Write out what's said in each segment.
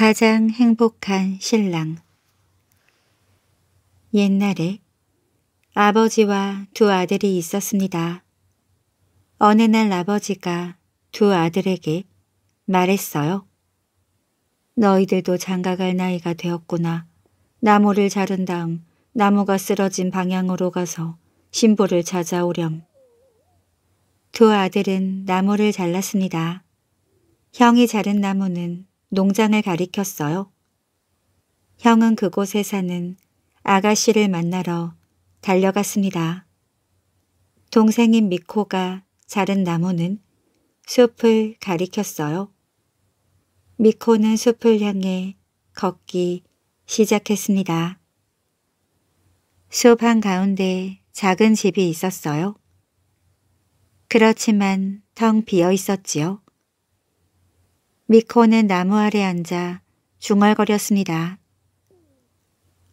가장 행복한 신랑 옛날에 아버지와 두 아들이 있었습니다. 어느 날 아버지가 두 아들에게 말했어요. 너희들도 장가갈 나이가 되었구나. 나무를 자른 다음 나무가 쓰러진 방향으로 가서 신부를 찾아오렴. 두 아들은 나무를 잘랐습니다. 형이 자른 나무는 농장을 가리켰어요. 형은 그곳에 사는 아가씨를 만나러 달려갔습니다. 동생인 미코가 자른 나무는 숲을 가리켰어요. 미코는 숲을 향해 걷기 시작했습니다. 숲 한가운데 작은 집이 있었어요. 그렇지만 텅 비어 있었지요. 미코는 나무 아래 앉아 중얼거렸습니다.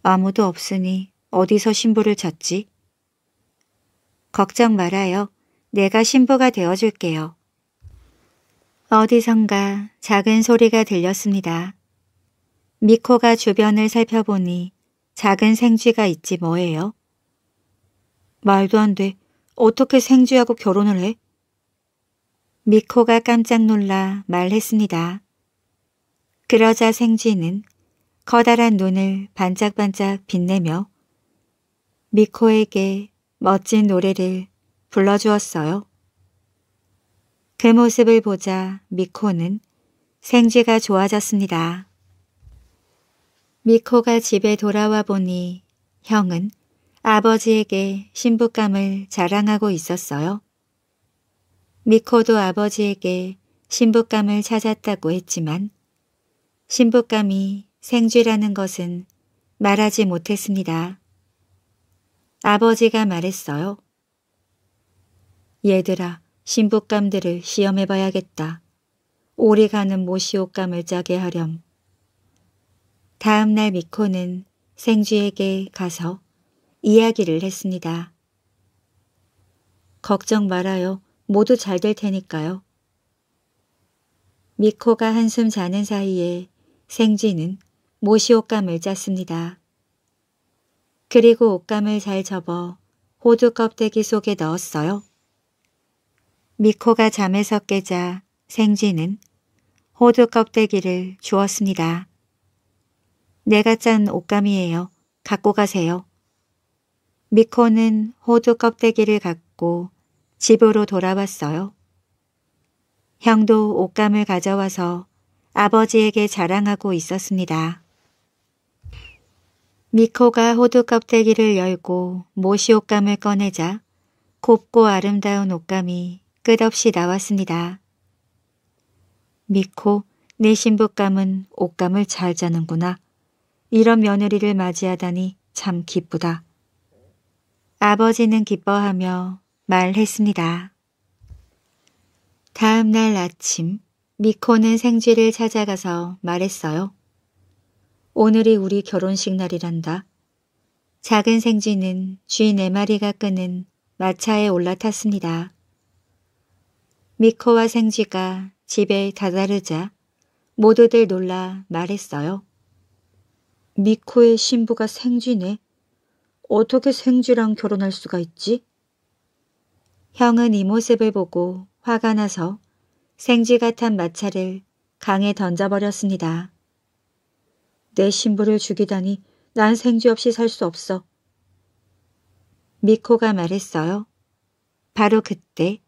아무도 없으니 어디서 신부를 찾지? 걱정 말아요. 내가 신부가 되어줄게요. 어디선가 작은 소리가 들렸습니다. 미코가 주변을 살펴보니 작은 생쥐가 있지 뭐예요? 말도 안 돼. 어떻게 생쥐하고 결혼을 해? 미코가 깜짝 놀라 말했습니다. 그러자 생쥐는 커다란 눈을 반짝반짝 빛내며 미코에게 멋진 노래를 불러주었어요. 그 모습을 보자 미코는 생쥐가 좋아졌습니다. 미코가 집에 돌아와 보니 형은 아버지에게 신부감을 자랑하고 있었어요. 미코도 아버지에게 신부감을 찾았다고 했지만 신부감이 생쥐라는 것은 말하지 못했습니다. 아버지가 말했어요. 얘들아, 신부감들을 시험해봐야겠다. 오래 가는 모시옷감을 짜게 하렴. 다음 날 미코는 생쥐에게 가서 이야기를 했습니다. 걱정 말아요. 모두 잘 될 테니까요. 미코가 한숨 자는 사이에 생쥐는 모시 옷감을 짰습니다. 그리고 옷감을 잘 접어 호두 껍데기 속에 넣었어요. 미코가 잠에서 깨자 생쥐는 호두 껍데기를 주었습니다. 내가 짠 옷감이에요. 갖고 가세요. 미코는 호두 껍데기를 갖고 집으로 돌아왔어요. 형도 옷감을 가져와서 아버지에게 자랑하고 있었습니다. 미코가 호두 껍데기를 열고 모시 옷감을 꺼내자 곱고 아름다운 옷감이 끝없이 나왔습니다. 미코, 내 신부감은 옷감을 잘자는구나 이런 며느리를 맞이하다니 참 기쁘다. 아버지는 기뻐하며 말했습니다. 다음 날 아침, 미코는 생쥐를 찾아가서 말했어요. 오늘이 우리 결혼식 날이란다. 작은 생쥐는 쥐 네마리가 끄는 마차에 올라탔습니다. 미코와 생쥐가 집에 다다르자 모두들 놀라 말했어요. 미코의 신부가 생쥐네. 어떻게 생쥐랑 결혼할 수가 있지? 형은 이 모습을 보고 화가 나서 생쥐가 탄 마차를 강에 던져버렸습니다. 내 신부를 죽이다니 난 생쥐 없이 살 수 없어. 미코가 말했어요. 바로 그때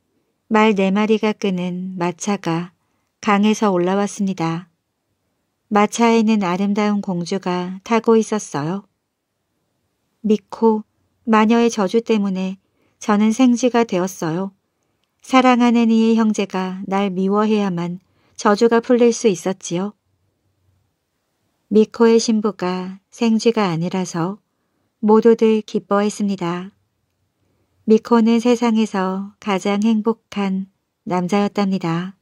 말 네 마리가 끄는 마차가 강에서 올라왔습니다. 마차에는 아름다운 공주가 타고 있었어요. 미코, 마녀의 저주 때문에 저는 생쥐가 되었어요. 사랑하는 이의 형제가 날 미워해야만 저주가 풀릴 수 있었지요. 미코의 신부가 생쥐가 아니라서 모두들 기뻐했습니다. 미코는 세상에서 가장 행복한 남자였답니다.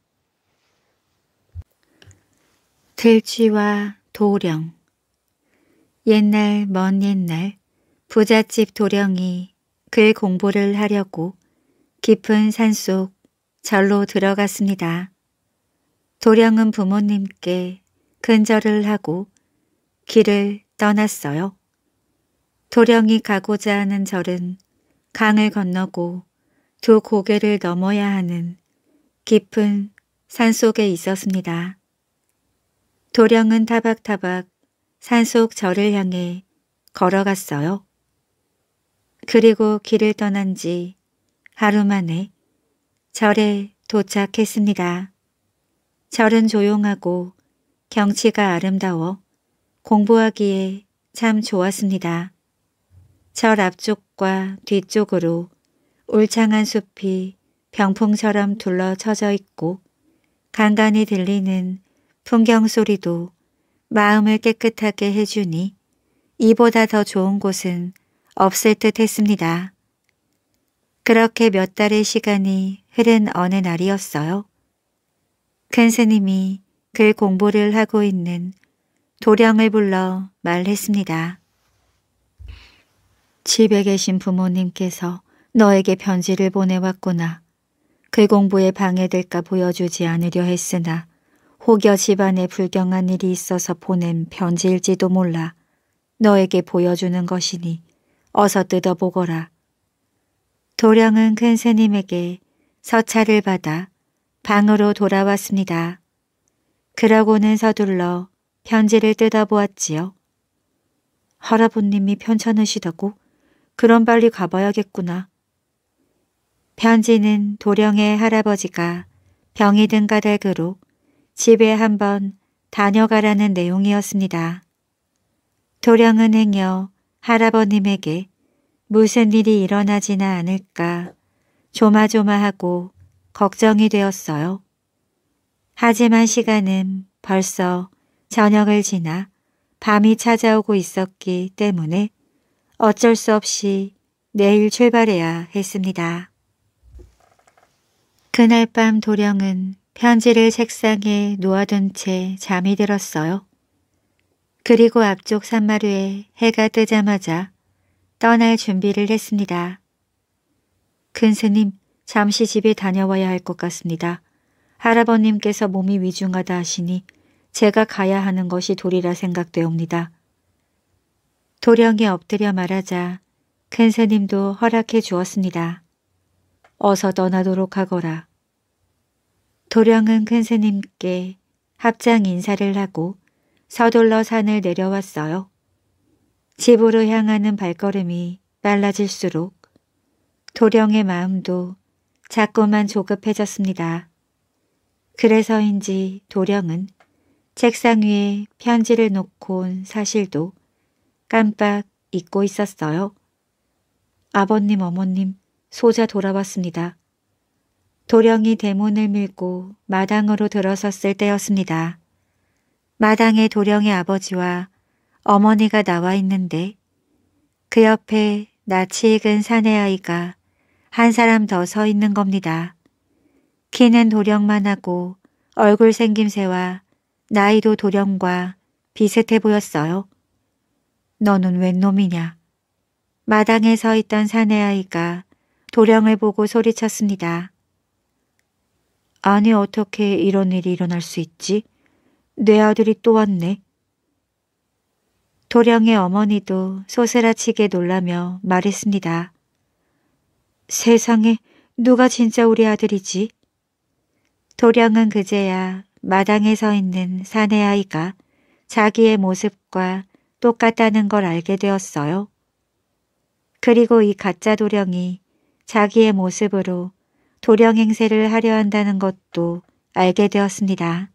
들쥐와 도령 옛날 먼 옛날 부잣집 도령이 그의 공부를 하려고 깊은 산속 절로 들어갔습니다. 도령은 부모님께 근절을 하고 길을 떠났어요. 도령이 가고자 하는 절은 강을 건너고 두 고개를 넘어야 하는 깊은 산속에 있었습니다. 도령은 타박타박 산속 절을 향해 걸어갔어요. 그리고 길을 떠난 지 하루 만에 절에 도착했습니다. 절은 조용하고 경치가 아름다워 공부하기에 참 좋았습니다. 절 앞쪽과 뒤쪽으로 울창한 숲이 병풍처럼 둘러쳐져 있고 간간히 들리는 풍경 소리도 마음을 깨끗하게 해주니 이보다 더 좋은 곳은 없을 듯 했습니다. 그렇게 몇 달의 시간이 흐른 어느 날이었어요. 큰 스님이 그 공부를 하고 있는 도령을 불러 말했습니다. 집에 계신 부모님께서 너에게 편지를 보내왔구나. 그 공부에 방해될까 보여주지 않으려 했으나 혹여 집안에 불경한 일이 있어서 보낸 편지일지도 몰라 너에게 보여주는 것이니 어서 뜯어보거라. 도령은 큰 스님에게 서찰을 받아 방으로 돌아왔습니다. 그러고는 서둘러 편지를 뜯어보았지요. 할아버님이 편찮으시다고? 그럼 빨리 가봐야겠구나. 편지는 도령의 할아버지가 병이 든가닭으로 집에 한번 다녀가라는 내용이었습니다. 도령은 행여 할아버님에게 무슨 일이 일어나지나 않을까 조마조마하고 걱정이 되었어요. 하지만 시간은 벌써 저녁을 지나 밤이 찾아오고 있었기 때문에 어쩔 수 없이 내일 출발해야 했습니다. 그날 밤 도령은 편지를 책상에 놓아둔 채 잠이 들었어요. 그리고 앞쪽 산마루에 해가 뜨자마자 떠날 준비를 했습니다. 큰 스님, 잠시 집에 다녀와야 할 것 같습니다. 할아버님께서 몸이 위중하다 하시니 제가 가야 하는 것이 도리라 생각되옵니다. 도령이 엎드려 말하자 큰 스님도 허락해 주었습니다. 어서 떠나도록 하거라. 도령은 큰 스님께 합장 인사를 하고 서둘러 산을 내려왔어요. 집으로 향하는 발걸음이 빨라질수록 도령의 마음도 자꾸만 조급해졌습니다. 그래서인지 도령은 책상 위에 편지를 놓고 온 사실도 깜빡 잊고 있었어요. 아버님, 어머님, 소자 돌아왔습니다. 도령이 대문을 밀고 마당으로 들어섰을 때였습니다. 마당에 도령의 아버지와 어머니가 나와 있는데 그 옆에 낯이 익은 사내 아이가 한 사람 더 서 있는 겁니다. 키는 도령만 하고 얼굴 생김새와 나이도 도령과 비슷해 보였어요. 너는 웬 놈이냐? 마당에 서 있던 사내 아이가 도령을 보고 소리쳤습니다. 아니 어떻게 이런 일이 일어날 수 있지? 내 아들이 또 왔네. 도령의 어머니도 소스라치게 놀라며 말했습니다. 세상에 누가 진짜 우리 아들이지? 도령은 그제야 마당에 서 있는 사내 아이가 자기의 모습과 똑같다는 걸 알게 되었어요. 그리고 이 가짜 도령이 자기의 모습으로 도령 행세를 하려 한다는 것도 알게 되었습니다.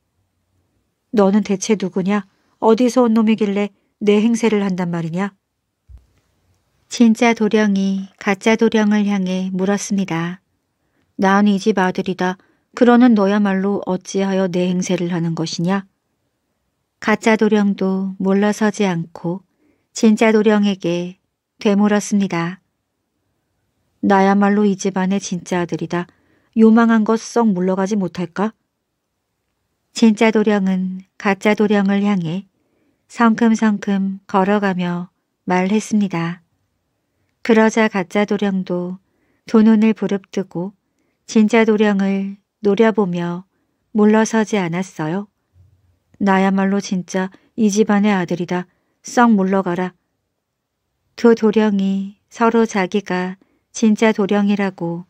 너는 대체 누구냐? 어디서 온 놈이길래 내 행세를 한단 말이냐? 진짜 도령이 가짜 도령을 향해 물었습니다. 난 이 집 아들이다. 그러는 너야말로 어찌하여 내 행세를 하는 것이냐? 가짜 도령도 몰라서지 않고 진짜 도령에게 되물었습니다. 나야말로 이 집안의 진짜 아들이다. 요망한 것 썩 물러가지 못할까? 진짜 도령은 가짜 도령을 향해 성큼성큼 걸어가며 말했습니다. 그러자 가짜 도령도 두 눈을 부릅뜨고 진짜 도령을 노려보며 물러서지 않았어요. 나야말로 진짜 이 집안의 아들이다. 썩 물러가라. 두 도령이 서로 자기가 진짜 도령이라고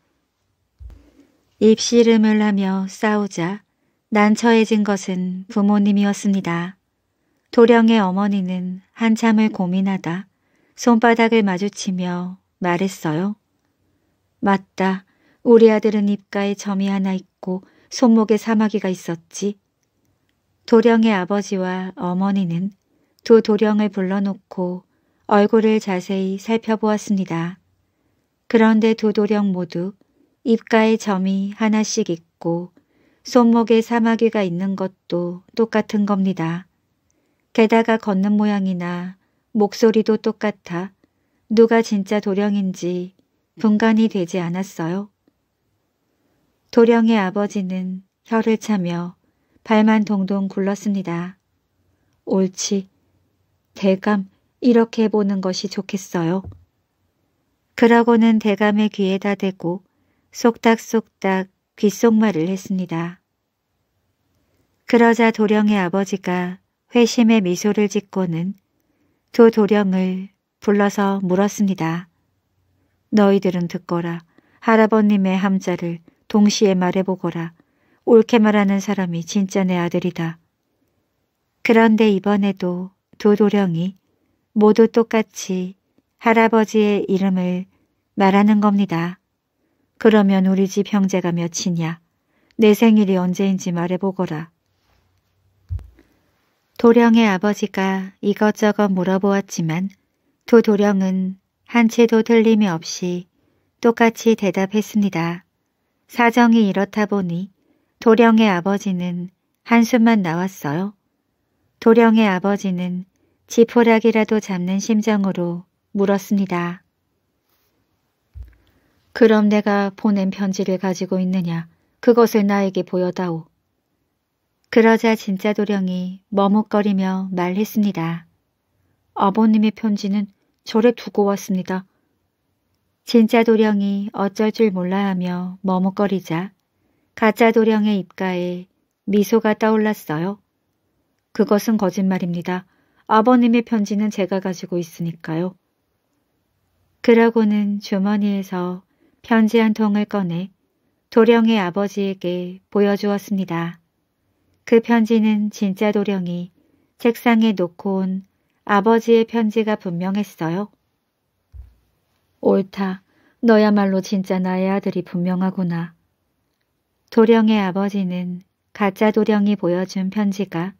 입씨름을 하며 싸우자 난처해진 것은 부모님이었습니다. 도령의 어머니는 한참을 고민하다 손바닥을 마주치며 말했어요. 맞다. 우리 아들은 입가에 점이 하나 있고 손목에 사마귀가 있었지. 도령의 아버지와 어머니는 두 도령을 불러놓고 얼굴을 자세히 살펴보았습니다. 그런데 두 도령 모두 입가에 점이 하나씩 있고 손목에 사마귀가 있는 것도 똑같은 겁니다. 게다가 걷는 모양이나 목소리도 똑같아 누가 진짜 도령인지 분간이 되지 않았어요. 도령의 아버지는 혀를 차며 발만 동동 굴렀습니다. 옳지, 대감 이렇게 보는 것이 좋겠어요. 그러고는 대감의 귀에다 대고 쏙닥쏙닥 귓속말을 했습니다. 그러자 도령의 아버지가 회심의 미소를 짓고는 두 도령을 불러서 물었습니다. 너희들은 듣거라. 할아버님의 함자를 동시에 말해보거라. 옳게 말하는 사람이 진짜 내 아들이다. 그런데 이번에도 두 도령이 모두 똑같이 할아버지의 이름을 말하는 겁니다. 그러면 우리 집 형제가 몇이냐? 내 생일이 언제인지 말해보거라. 도령의 아버지가 이것저것 물어보았지만 두 도령은 한치도 틀림이 없이 똑같이 대답했습니다. 사정이 이렇다 보니 도령의 아버지는 한숨만 나왔어요. 도령의 아버지는 지푸라기라도 잡는 심정으로 물었습니다. 그럼 내가 보낸 편지를 가지고 있느냐. 그것을 나에게 보여다오. 그러자 진짜 도령이 머뭇거리며 말했습니다. 아버님의 편지는 절에 두고 왔습니다. 진짜 도령이 어쩔 줄 몰라 하며 머뭇거리자 가짜 도령의 입가에 미소가 떠올랐어요. 그것은 거짓말입니다. 아버님의 편지는 제가 가지고 있으니까요. 그러고는 주머니에서 편지 한 통을 꺼내 도령의 아버지에게 보여주었습니다. 그 편지는 진짜 도령이 책상에 놓고 온 아버지의 편지가 분명했어요. 옳다. 너야말로 진짜 나의 아들이 분명하구나. 도령의 아버지는 가짜 도령이 보여준 편지가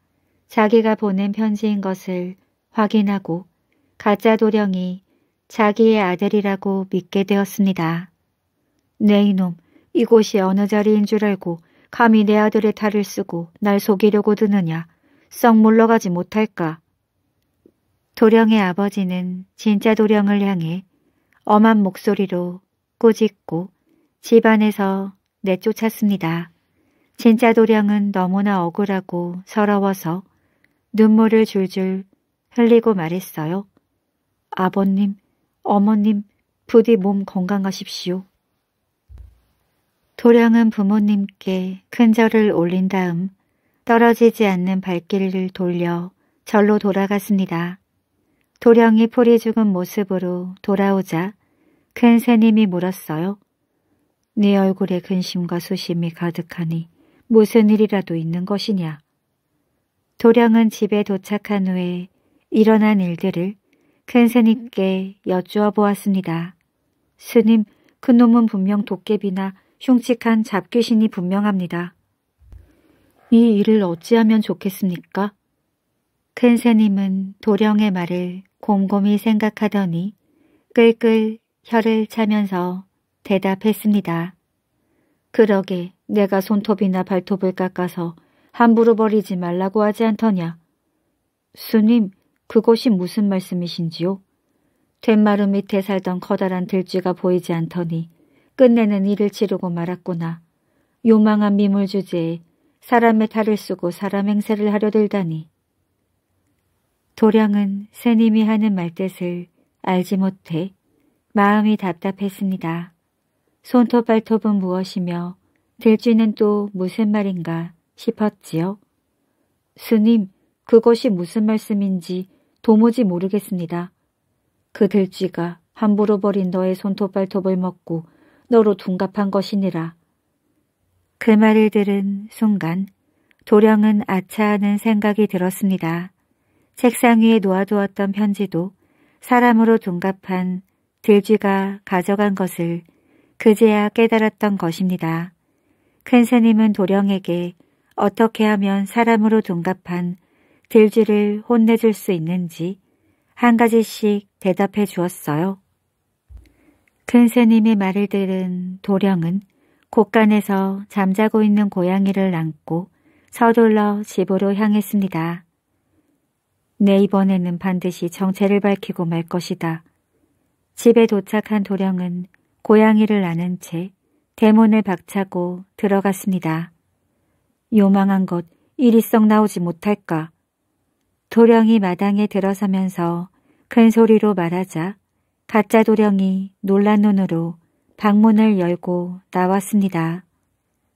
자기가 보낸 편지인 것을 확인하고 가짜 도령이 자기의 아들이라고 믿게 되었습니다. 네 이놈, 이곳이 어느 자리인 줄 알고 감히 내 아들의 탈을 쓰고 날 속이려고 드느냐. 썩 물러가지 못할까. 도령의 아버지는 진짜 도령을 향해 엄한 목소리로 꾸짖고 집안에서 내쫓았습니다. 진짜 도령은 너무나 억울하고 서러워서 눈물을 줄줄 흘리고 말했어요. 아버님, 어머님, 부디 몸 건강하십시오. 도령은 부모님께 큰 절을 올린 다음 떨어지지 않는 발길을 돌려 절로 돌아갔습니다. 도령이 풀이 죽은 모습으로 돌아오자 큰 새님이 물었어요. 네 얼굴에 근심과 수심이 가득하니 무슨 일이라도 있는 것이냐. 도령은 집에 도착한 후에 일어난 일들을 큰 새님께 여쭈어 보았습니다. 스님, 그놈은 분명 도깨비나 흉측한 잡귀신이 분명합니다. 이 일을 어찌하면 좋겠습니까? 큰새님은 도령의 말을 곰곰이 생각하더니 끌끌 혀를 차면서 대답했습니다. 그러게 내가 손톱이나 발톱을 깎아서 함부로 버리지 말라고 하지 않더냐. 스님, 그것이 무슨 말씀이신지요? 된마루 밑에 살던 커다란 들쥐가 보이지 않더니 끝내는 일을 치르고 말았구나. 요망한 미물 주제에 사람의 탈을 쓰고 사람 행세를 하려 들다니. 도량은 새님이 하는 말뜻을 알지 못해 마음이 답답했습니다. 손톱 발톱은 무엇이며 들쥐는 또 무슨 말인가 싶었지요. 스님, 그것이 무슨 말씀인지 도무지 모르겠습니다. 그 들쥐가 함부로 버린 너의 손톱 발톱을 먹고 너로 둔갑한 것이니라. 그 말을 들은 순간 도령은 아차하는 생각이 들었습니다. 책상 위에 놓아두었던 편지도 사람으로 둔갑한 들쥐가 가져간 것을 그제야 깨달았던 것입니다. 큰 스님은 도령에게 어떻게 하면 사람으로 둔갑한 들쥐를 혼내줄 수 있는지 한 가지씩 대답해 주었어요. 큰 스님의 말을 들은 도령은 곳간에서 잠자고 있는 고양이를 안고 서둘러 집으로 향했습니다. 내 네, 이번에는 반드시 정체를 밝히고 말 것이다. 집에 도착한 도령은 고양이를 안은 채 대문을 박차고 들어갔습니다. 요망한 것일이썩 나오지 못할까. 도령이 마당에 들어서면서 큰 소리로 말하자 가짜 도령이 놀란 눈으로 방문을 열고 나왔습니다.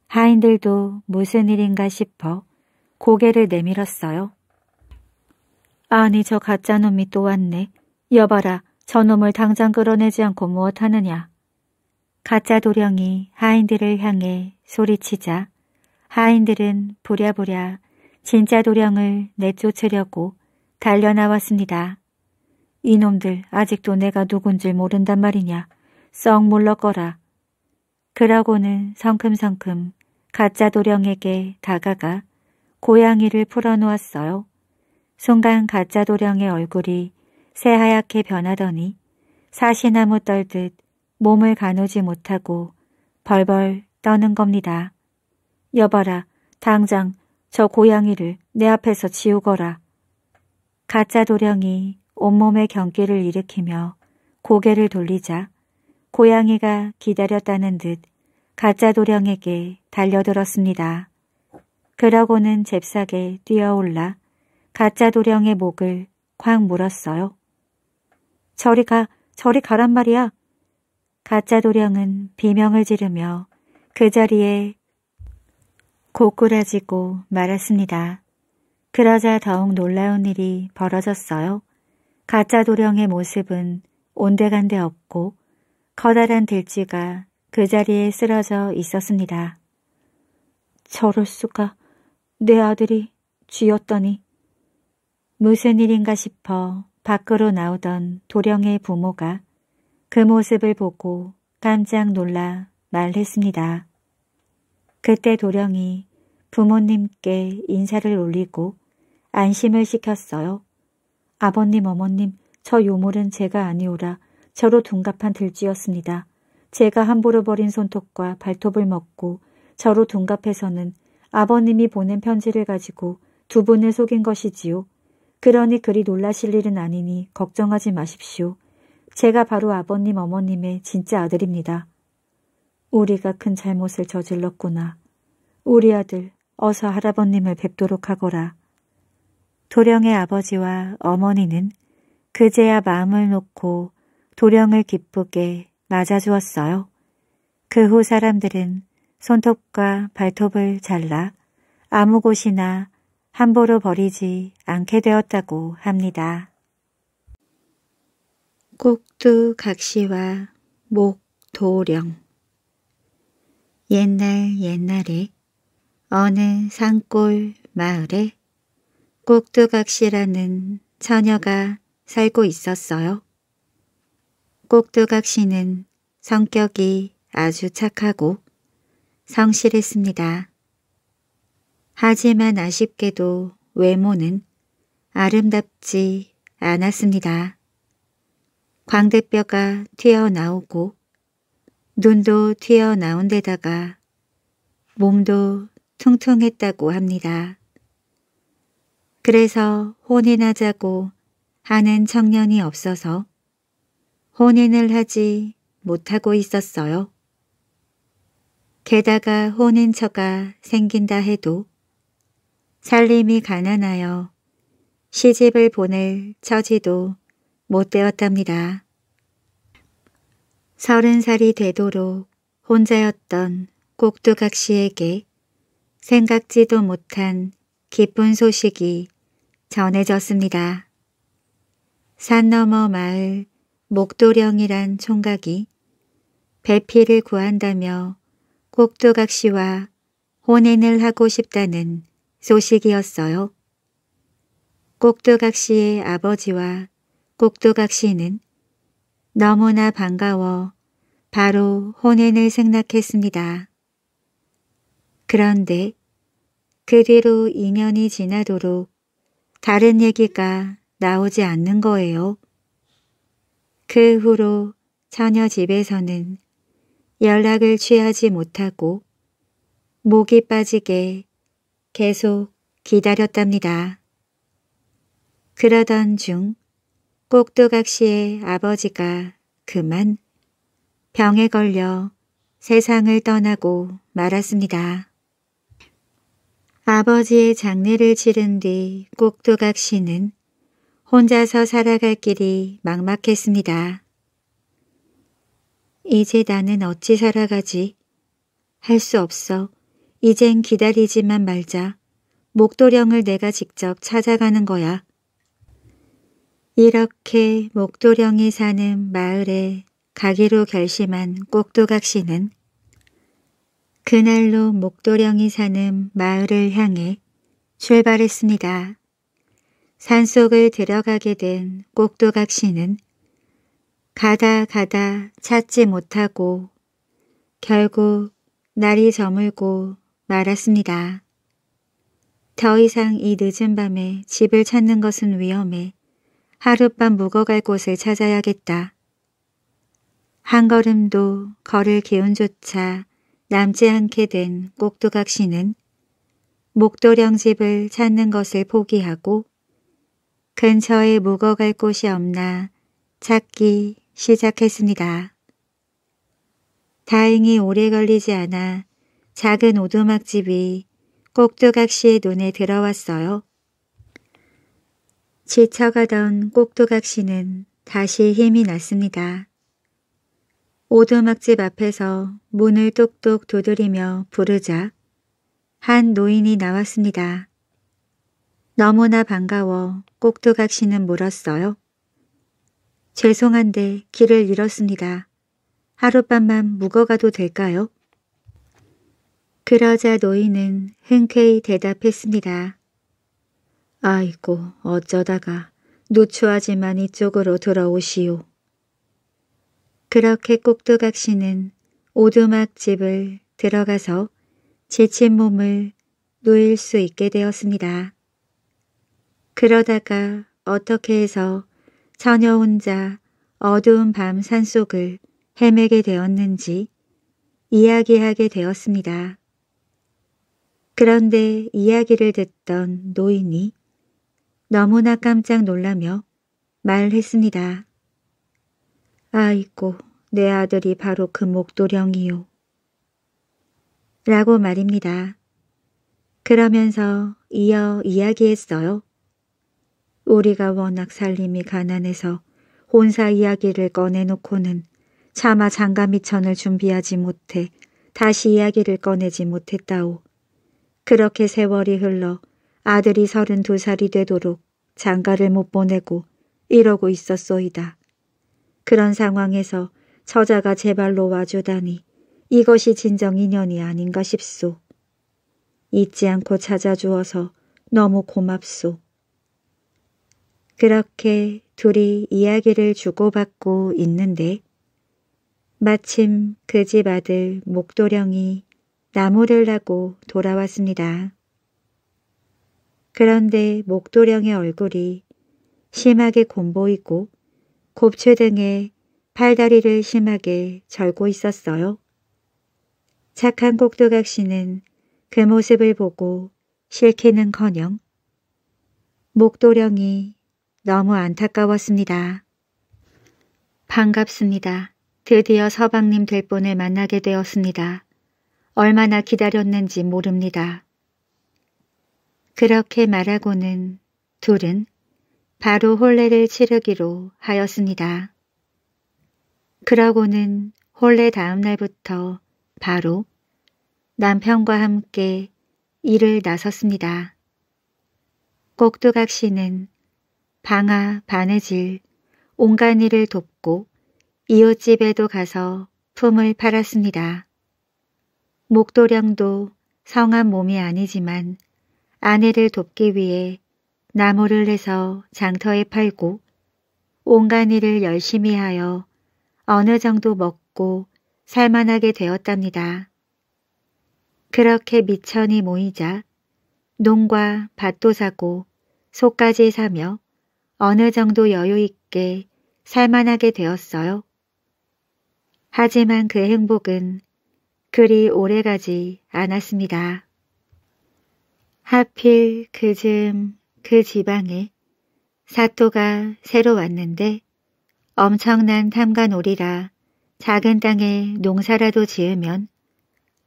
하인들도 무슨 일인가 싶어 고개를 내밀었어요. 아니 저 가짜 놈이 또 왔네. 여봐라 저놈을 당장 끌어내지 않고 무엇하느냐. 가짜 도령이 하인들을 향해 소리치자 하인들은 부랴부랴 진짜 도령을 내쫓으려고 달려나왔습니다. 이놈들 아직도 내가 누군지 모른단 말이냐. 썩 물러거라. 그러고는 성큼성큼 가짜 도령에게 다가가 고양이를 풀어놓았어요. 순간 가짜 도령의 얼굴이 새하얗게 변하더니 사시나무 떨듯 몸을 가누지 못하고 벌벌 떠는 겁니다. 여봐라, 당장 저 고양이를 내 앞에서 지우거라. 가짜 도령이 온몸에 경기를 일으키며 고개를 돌리자 고양이가 기다렸다는 듯 가짜 도령에게 달려들었습니다. 그러고는 잽싸게 뛰어올라 가짜 도령의 목을 쾅 물었어요. 저리 가, 저리 가란 말이야. 가짜 도령은 비명을 지르며 그 자리에 고꾸라지고 말았습니다. 그러자 더욱 놀라운 일이 벌어졌어요. 가짜 도령의 모습은 온데간데 없고 커다란 들쥐가 그 자리에 쓰러져 있었습니다. 저럴 수가 내 아들이 쥐였더니 무슨 일인가 싶어 밖으로 나오던 도령의 부모가 그 모습을 보고 깜짝 놀라 말했습니다. 그때 도령이 부모님께 인사를 올리고 안심을 시켰어요. 아버님, 어머님, 저 요물은 제가 아니오라. 저로 둔갑한 들쥐였습니다. 제가 함부로 버린 손톱과 발톱을 먹고 저로 둔갑해서는 아버님이 보낸 편지를 가지고 두 분을 속인 것이지요. 그러니 그리 놀라실 일은 아니니 걱정하지 마십시오. 제가 바로 아버님 어머님의 진짜 아들입니다. 우리가 큰 잘못을 저질렀구나. 우리 아들 어서 할아버님을 뵙도록 하거라. 도령의 아버지와 어머니는 그제야 마음을 놓고 도령을 기쁘게 맞아주었어요. 그 후 사람들은 손톱과 발톱을 잘라 아무 곳이나 함부로 버리지 않게 되었다고 합니다. 꼭두각시와 목도령 옛날 옛날에 어느 산골 마을에 꼭두각시라는 처녀가 살고 있었어요. 꼭두각시는 성격이 아주 착하고 성실했습니다. 하지만 아쉽게도 외모는 아름답지 않았습니다. 광대뼈가 튀어나오고 눈도 튀어나온 데다가 몸도 퉁퉁했다고 합니다. 그래서 혼인하자고 하는 청년이 없어서 혼인을 하지 못하고 있었어요. 게다가 혼인처가 생긴다 해도 살림이 가난하여 시집을 보낼 처지도 못 되었답니다. 서른 살이 되도록 혼자였던 꼭두각시에게 생각지도 못한 기쁜 소식이 전해졌습니다. 산 너머 마을 목도령이란 총각이 배피를 구한다며 꼭두각 씨와 혼인을 하고 싶다는 소식이었어요. 꼭두각 씨의 아버지와 꼭두각 씨는 너무나 반가워 바로 혼인을 생각했습니다. 그런데 그 뒤로 2년이 지나도록 다른 얘기가 나오지 않는 거예요. 그 후로 처녀 집에서는 연락을 취하지 못하고 목이 빠지게 계속 기다렸답니다. 그러던 중 꼭두각 시의 아버지가 그만 병에 걸려 세상을 떠나고 말았습니다. 아버지의 장례를 치른 뒤 꼭두각 씨는 혼자서 살아갈 길이 막막했습니다. 이제 나는 어찌 살아가지? 할 수 없어. 이젠 기다리지만 말자. 목도령을 내가 직접 찾아가는 거야. 이렇게 목도령이 사는 마을에 가기로 결심한 꼭두각 씨는 그날로 목도령이 사는 마을을 향해 출발했습니다. 산속을 들어가게 된 꼭두각 씨는 가다 가다 찾지 못하고 결국 날이 저물고 말았습니다. 더 이상 이 늦은 밤에 집을 찾는 것은 위험해 하룻밤 묵어갈 곳을 찾아야겠다. 한 걸음도 걸을 기운조차 남지 않게 된 꼭두각 씨는 목도령 집을 찾는 것을 포기하고 근처에 묵어갈 곳이 없나 찾기 시작했습니다. 다행히 오래 걸리지 않아 작은 오두막집이 꼭두각 씨의 눈에 들어왔어요. 지쳐가던 꼭두각 씨는 다시 힘이 났습니다. 오두막집 앞에서 문을 똑똑 두드리며 부르자 한 노인이 나왔습니다. 너무나 반가워 꼭두각시는 물었어요. 죄송한데 길을 잃었습니다. 하룻밤만 묵어가도 될까요? 그러자 노인은 흔쾌히 대답했습니다. 아이고 어쩌다가 누추하지만 이쪽으로 돌아오시오 그렇게 꼭두각시는 오두막집을 들어가서 지친 몸을 놓일 수 있게 되었습니다. 그러다가 어떻게 해서 전혀 혼자 어두운 밤 산속을 헤매게 되었는지 이야기하게 되었습니다. 그런데 이야기를 듣던 노인이 너무나 깜짝 놀라며 말했습니다. 아이고, 내 아들이 바로 그 목도령이요. 라고 말입니다. 그러면서 이어 이야기했어요. 우리가 워낙 살림이 가난해서 혼사 이야기를 꺼내놓고는 차마 장가미천을 준비하지 못해 다시 이야기를 꺼내지 못했다오. 그렇게 세월이 흘러 아들이 서른두 살이 되도록 장가를 못 보내고 이러고 있었소이다. 그런 상황에서 처자가제 발로 와주다니 이것이 진정 인연이 아닌가 싶소. 잊지 않고 찾아주어서 너무 고맙소. 그렇게 둘이 이야기를 주고받고 있는데 마침 그 집 아들 목도령이 나무를 나고 돌아왔습니다. 그런데 목도령의 얼굴이 심하게 곰보이고 곱추 등에 팔다리를 심하게 절고 있었어요. 착한 꼭두각 씨는 그 모습을 보고 실키는커녕 목도령이 너무 안타까웠습니다. 반갑습니다. 드디어 서방님 될 분을 만나게 되었습니다. 얼마나 기다렸는지 모릅니다. 그렇게 말하고는 둘은 바로 홀례를 치르기로 하였습니다. 그러고는 홀례 다음 날부터 바로 남편과 함께 일을 나섰습니다. 꼭두각 씨는 방아, 바느질, 온갖 일을 돕고 이웃집에도 가서 품을 팔았습니다. 목도령도 성한 몸이 아니지만 아내를 돕기 위해 나무를 해서 장터에 팔고 온갖 일을 열심히 하여 어느 정도 먹고 살만하게 되었답니다. 그렇게 미천이 모이자 농과 밭도 사고 소까지 사며 어느 정도 여유 있게 살만하게 되었어요. 하지만 그 행복은 그리 오래가지 않았습니다. 하필 그즈음 그 지방에 사토가 새로 왔는데 엄청난 탐관오리라 작은 땅에 농사라도 지으면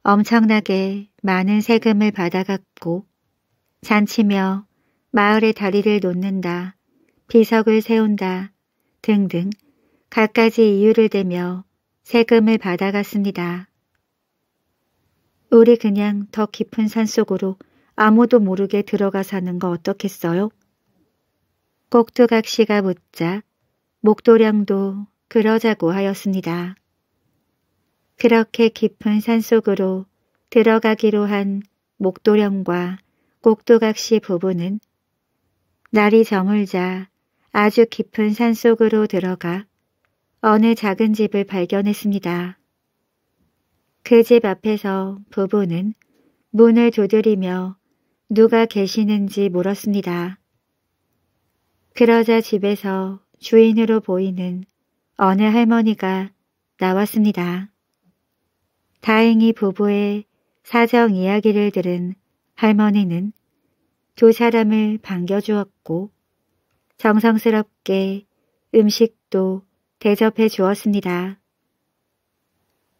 엄청나게 많은 세금을 받아갔고 잔치며 마을의 다리를 놓는다, 비석을 세운다 등등 갖가지 이유를 대며 세금을 받아갔습니다. 우리 그냥 더 깊은 산속으로 아무도 모르게 들어가 사는 거 어떻겠어요? 꼭두각시가 묻자 목도량도 그러자고 하였습니다. 그렇게 깊은 산속으로 들어가기로 한 목도령과 꼭두각시 부부는 날이 저물자 아주 깊은 산속으로 들어가 어느 작은 집을 발견했습니다. 그 집 앞에서 부부는 문을 두드리며 누가 계시는지 물었습니다. 그러자 집에서 주인으로 보이는 어느 할머니가 나왔습니다. 다행히 부부의 사정 이야기를 들은 할머니는 두 사람을 반겨주었고 정성스럽게 음식도 대접해 주었습니다.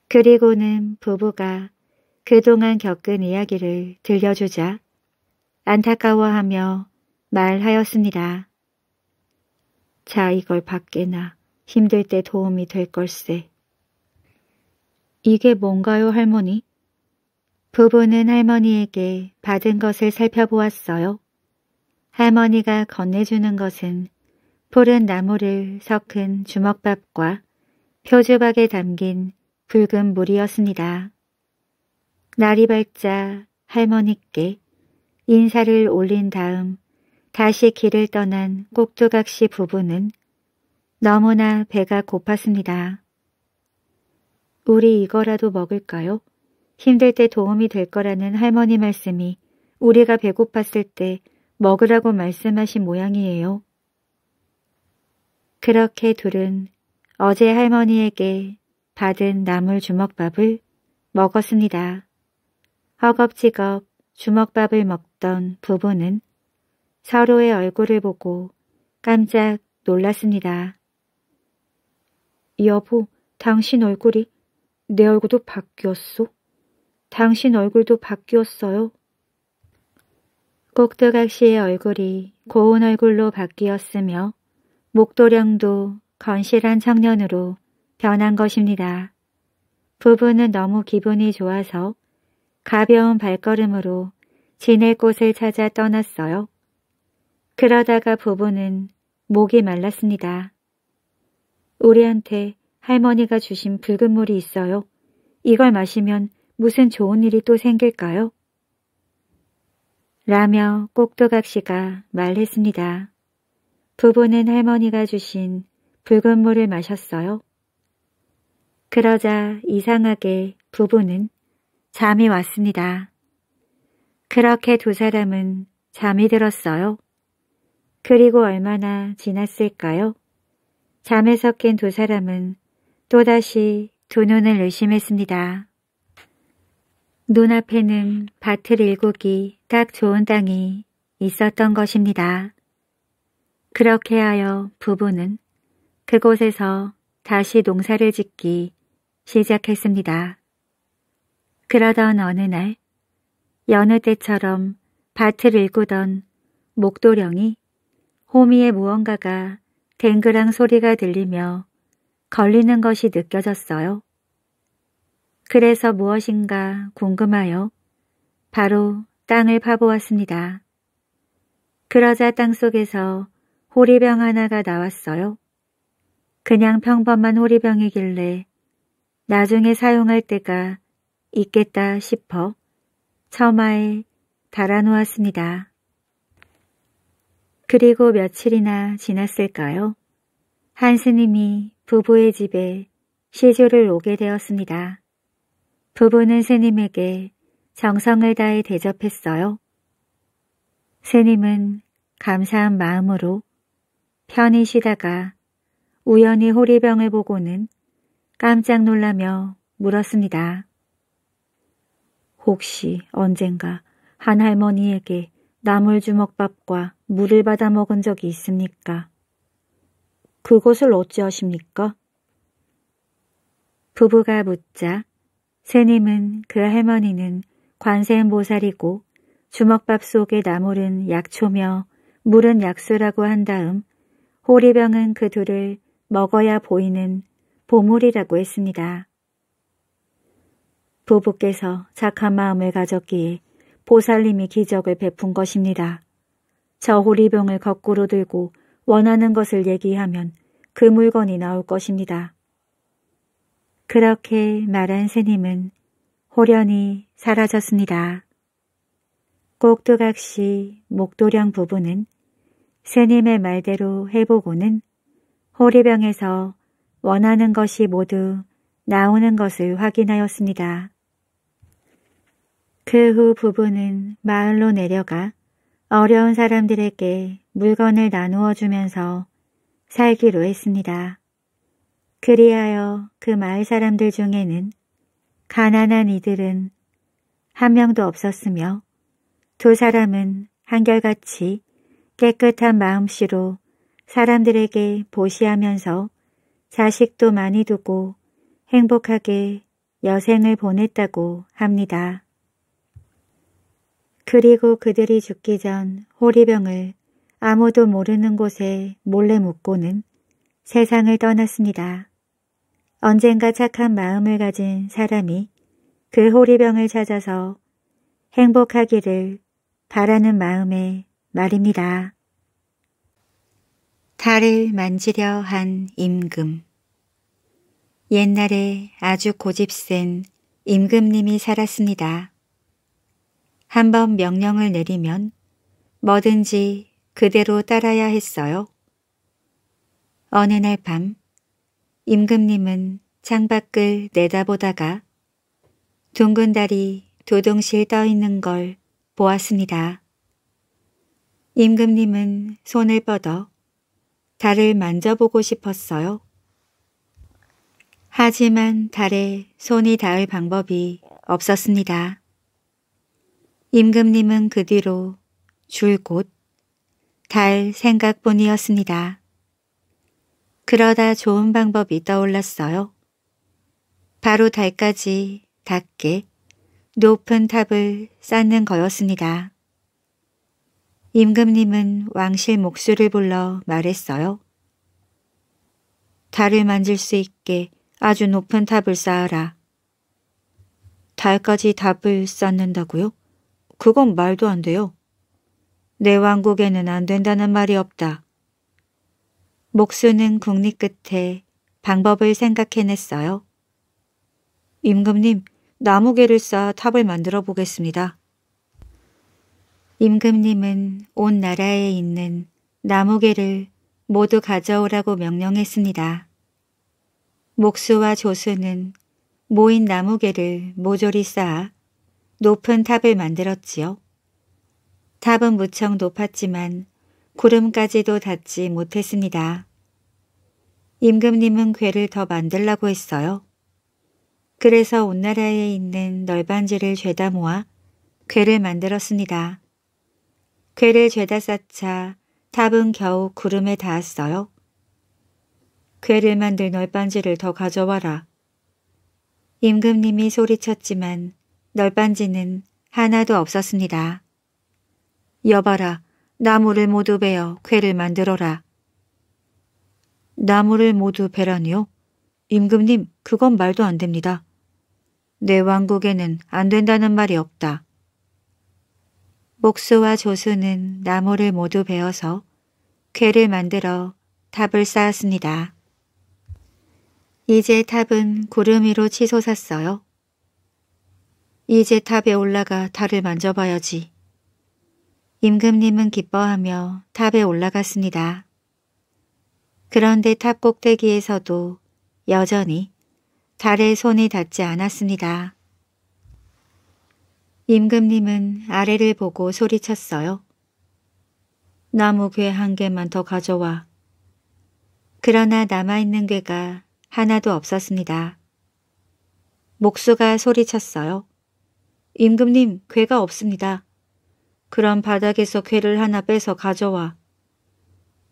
그리고는 부부가 그동안 겪은 이야기를 들려주자 안타까워하며 말하였습니다. 자, 이걸 밖에나 힘들 때 도움이 될 걸세. 이게 뭔가요, 할머니? 부부는 할머니에게 받은 것을 살펴보았어요. 할머니가 건네주는 것은 푸른 나무를 섞은 주먹밥과 표주박에 담긴 붉은 물이었습니다. 날이 밝자 할머니께 인사를 올린 다음 다시 길을 떠난 꼭두각시 부부는 너무나 배가 고팠습니다. 우리 이거라도 먹을까요? 힘들 때 도움이 될 거라는 할머니 말씀이 우리가 배고팠을 때 먹으라고 말씀하신 모양이에요. 그렇게 둘은 어제 할머니에게 받은 나물 주먹밥을 먹었습니다. 허겁지겁 주먹밥을 먹던 부부는 서로의 얼굴을 보고 깜짝 놀랐습니다. 여보, 당신 얼굴이 내 얼굴도 바뀌었소? 당신 얼굴도 바뀌었어요? 꼭두각 시의 얼굴이 고운 얼굴로 바뀌었으며 목도령도 건실한 청년으로 변한 것입니다. 부부는 너무 기분이 좋아서 가벼운 발걸음으로 지낼 곳을 찾아 떠났어요. 그러다가 부부는 목이 말랐습니다. 우리한테 할머니가 주신 붉은 물이 있어요. 이걸 마시면 무슨 좋은 일이 또 생길까요? 라며 꼭두각시가 말했습니다. 부부는 할머니가 주신 붉은 물을 마셨어요. 그러자 이상하게 부부는 잠이 왔습니다. 그렇게 두 사람은 잠이 들었어요. 그리고 얼마나 지났을까요? 잠에서 깬 두 사람은 또다시 두 눈을 의심했습니다. 눈앞에는 밭을 일구기 딱 좋은 땅이 있었던 것입니다. 그렇게 하여 부부는 그곳에서 다시 농사를 짓기 시작했습니다. 그러던 어느 날 여느 때처럼 밭을 일구던 목도령이 호미의 무언가가 댕그랑 소리가 들리며 걸리는 것이 느껴졌어요. 그래서 무엇인가 궁금하여 바로 땅을 파보았습니다. 그러자 땅속에서 호리병 하나가 나왔어요. 그냥 평범한 호리병이길래 나중에 사용할 때가 있겠다 싶어 처마에 달아놓았습니다. 그리고 며칠이나 지났을까요? 한 스님이 부부의 집에 시주를 오게 되었습니다. 부부는 스님에게 정성을 다해 대접했어요. 스님은 감사한 마음으로 편히 쉬다가 우연히 호리병을 보고는 깜짝 놀라며 물었습니다. 혹시 언젠가 한 할머니에게 나물주먹밥과 물을 받아 먹은 적이 있습니까? 그것을 어찌하십니까? 부부가 묻자 새님은 그 할머니는 관세음보살이고 주먹밥 속에 나물은 약초며 물은 약수라고 한 다음 호리병은 그 둘을 먹어야 보이는 보물이라고 했습니다. 부부께서 착한 마음을 가졌기에 보살님이 기적을 베푼 것입니다. 저 호리병을 거꾸로 들고 원하는 것을 얘기하면 그 물건이 나올 것입니다. 그렇게 말한 스님은 호련히 사라졌습니다. 꼭두각시 목도령 부부는 스님의 말대로 해보고는 호리병에서 원하는 것이 모두 나오는 것을 확인하였습니다. 그 후 부부는 마을로 내려가 어려운 사람들에게 물건을 나누어 주면서 살기로 했습니다. 그리하여 그 마을 사람들 중에는 가난한 이들은 한 명도 없었으며 두 사람은 한결같이 깨끗한 마음씨로 사람들에게 보시하면서 자식도 많이 두고 행복하게 여생을 보냈다고 합니다. 그리고 그들이 죽기 전 호리병을 아무도 모르는 곳에 몰래 묻고는 세상을 떠났습니다. 언젠가 착한 마음을 가진 사람이 그 호리병을 찾아서 행복하기를 바라는 마음에 말입니다. 달을 만지려 한 임금 옛날에 아주 고집센 임금님이 살았습니다. 한번 명령을 내리면 뭐든지 그대로 따라야 했어요. 어느 날 밤 임금님은 창밖을 내다보다가 둥근 달이 도동실 떠있는 걸 보았습니다. 임금님은 손을 뻗어 달을 만져보고 싶었어요. 하지만 달에 손이 닿을 방법이 없었습니다. 임금님은 그 뒤로 줄곧 달 생각뿐이었습니다. 그러다 좋은 방법이 떠올랐어요. 바로 달까지 닿게 높은 탑을 쌓는 거였습니다. 임금님은 왕실 목수를 불러 말했어요. 달을 만질 수 있게 아주 높은 탑을 쌓아라. 달까지 탑을 쌓는다고요? 그건 말도 안 돼요. 내 왕국에는 안 된다는 말이 없다. 목수는 국립 끝에 방법을 생각해냈어요. 임금님, 나무개를 쌓아 탑을 만들어 보겠습니다. 임금님은 온 나라에 있는 나무개를 모두 가져오라고 명령했습니다. 목수와 조수는 모인 나무개를 모조리 쌓아 높은 탑을 만들었지요. 탑은 무척 높았지만 구름까지도 닿지 못했습니다. 임금님은 괴를 더 만들라고 했어요. 그래서 온나라에 있는 널반지를 죄다 모아 괴를 만들었습니다. 괴를 죄다 쌓자 탑은 겨우 구름에 닿았어요. 괴를 만들 널빤지를 더 가져와라. 임금님이 소리쳤지만 널빤지는 하나도 없었습니다. 여봐라, 나무를 모두 베어 괴를 만들어라. 나무를 모두 베라니요? 임금님, 그건 말도 안 됩니다. 내 왕국에는 안 된다는 말이 없다. 목수와 조수는 나무를 모두 베어서 괴를 만들어 탑을 쌓았습니다. 이제 탑은 구름 위로 치솟았어요. 이제 탑에 올라가 달을 만져봐야지. 임금님은 기뻐하며 탑에 올라갔습니다. 그런데 탑 꼭대기에서도 여전히 달의 손이 닿지 않았습니다. 임금님은 아래를 보고 소리쳤어요. 나무 괴 한 개만 더 가져와. 그러나 남아있는 괴가 하나도 없었습니다. 목수가 소리쳤어요. 임금님, 괴가 없습니다. 그럼 바닥에서 괴를 하나 빼서 가져와.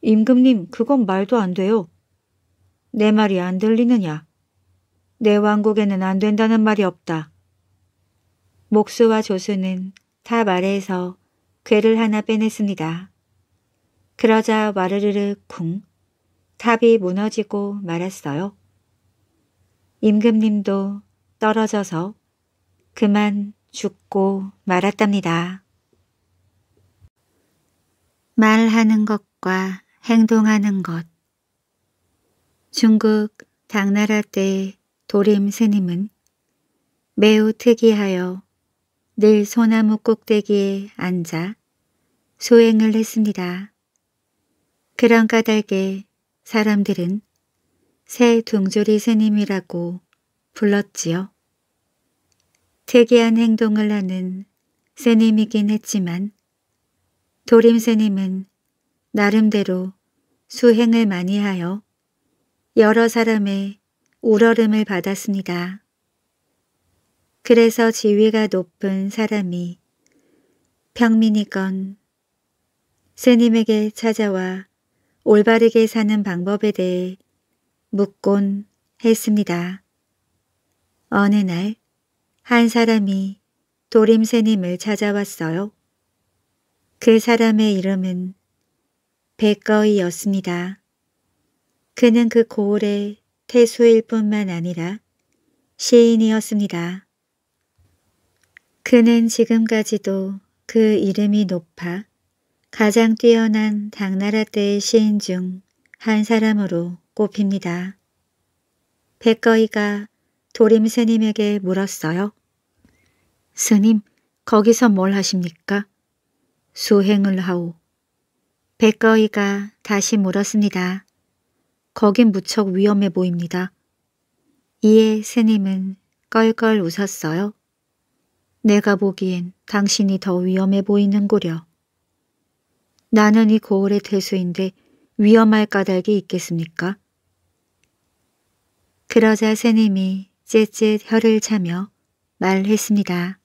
임금님, 그건 말도 안 돼요. 내 말이 안 들리느냐? 내 왕국에는 안 된다는 말이 없다. 목수와 조수는 탑 아래에서 괴를 하나 빼냈습니다. 그러자 와르르르 쿵 탑이 무너지고 말았어요. 임금님도 떨어져서 그만 죽고 말았답니다. 말하는 것과 행동하는 것 중국 당나라 때 도림 스님은 매우 특이하여 늘 소나무 꼭대기에 앉아 소행을 했습니다. 그런 까닭에 사람들은 새 둥조리 스님이라고 불렀지요. 특이한 행동을 하는 스님이긴 했지만 도림 스님은 나름대로 수행을 많이 하여 여러 사람의 우러름을 받았습니다. 그래서 지위가 높은 사람이 평민이건 스님에게 찾아와 올바르게 사는 방법에 대해 묻곤 했습니다. 어느 날 한 사람이 도림새님을 찾아왔어요. 그 사람의 이름은 백거이였습니다. 그는 그 고을의 태수일 뿐만 아니라 시인이었습니다. 그는 지금까지도 그 이름이 높아 가장 뛰어난 당나라 때의 시인 중 한 사람으로 꼽힙니다. 백거이가 도림스님에게 물었어요. 스님, 거기서 뭘 하십니까? 수행을 하오. 백거이가 다시 물었습니다. 거긴 무척 위험해 보입니다. 이에 스님은 껄껄 웃었어요. 내가 보기엔 당신이 더 위험해 보이는구려 나는 이 고을의 대수인데 위험할 까닭이 있겠습니까? 그러자 새님이 쯧쯧 혀를 차며 말했습니다.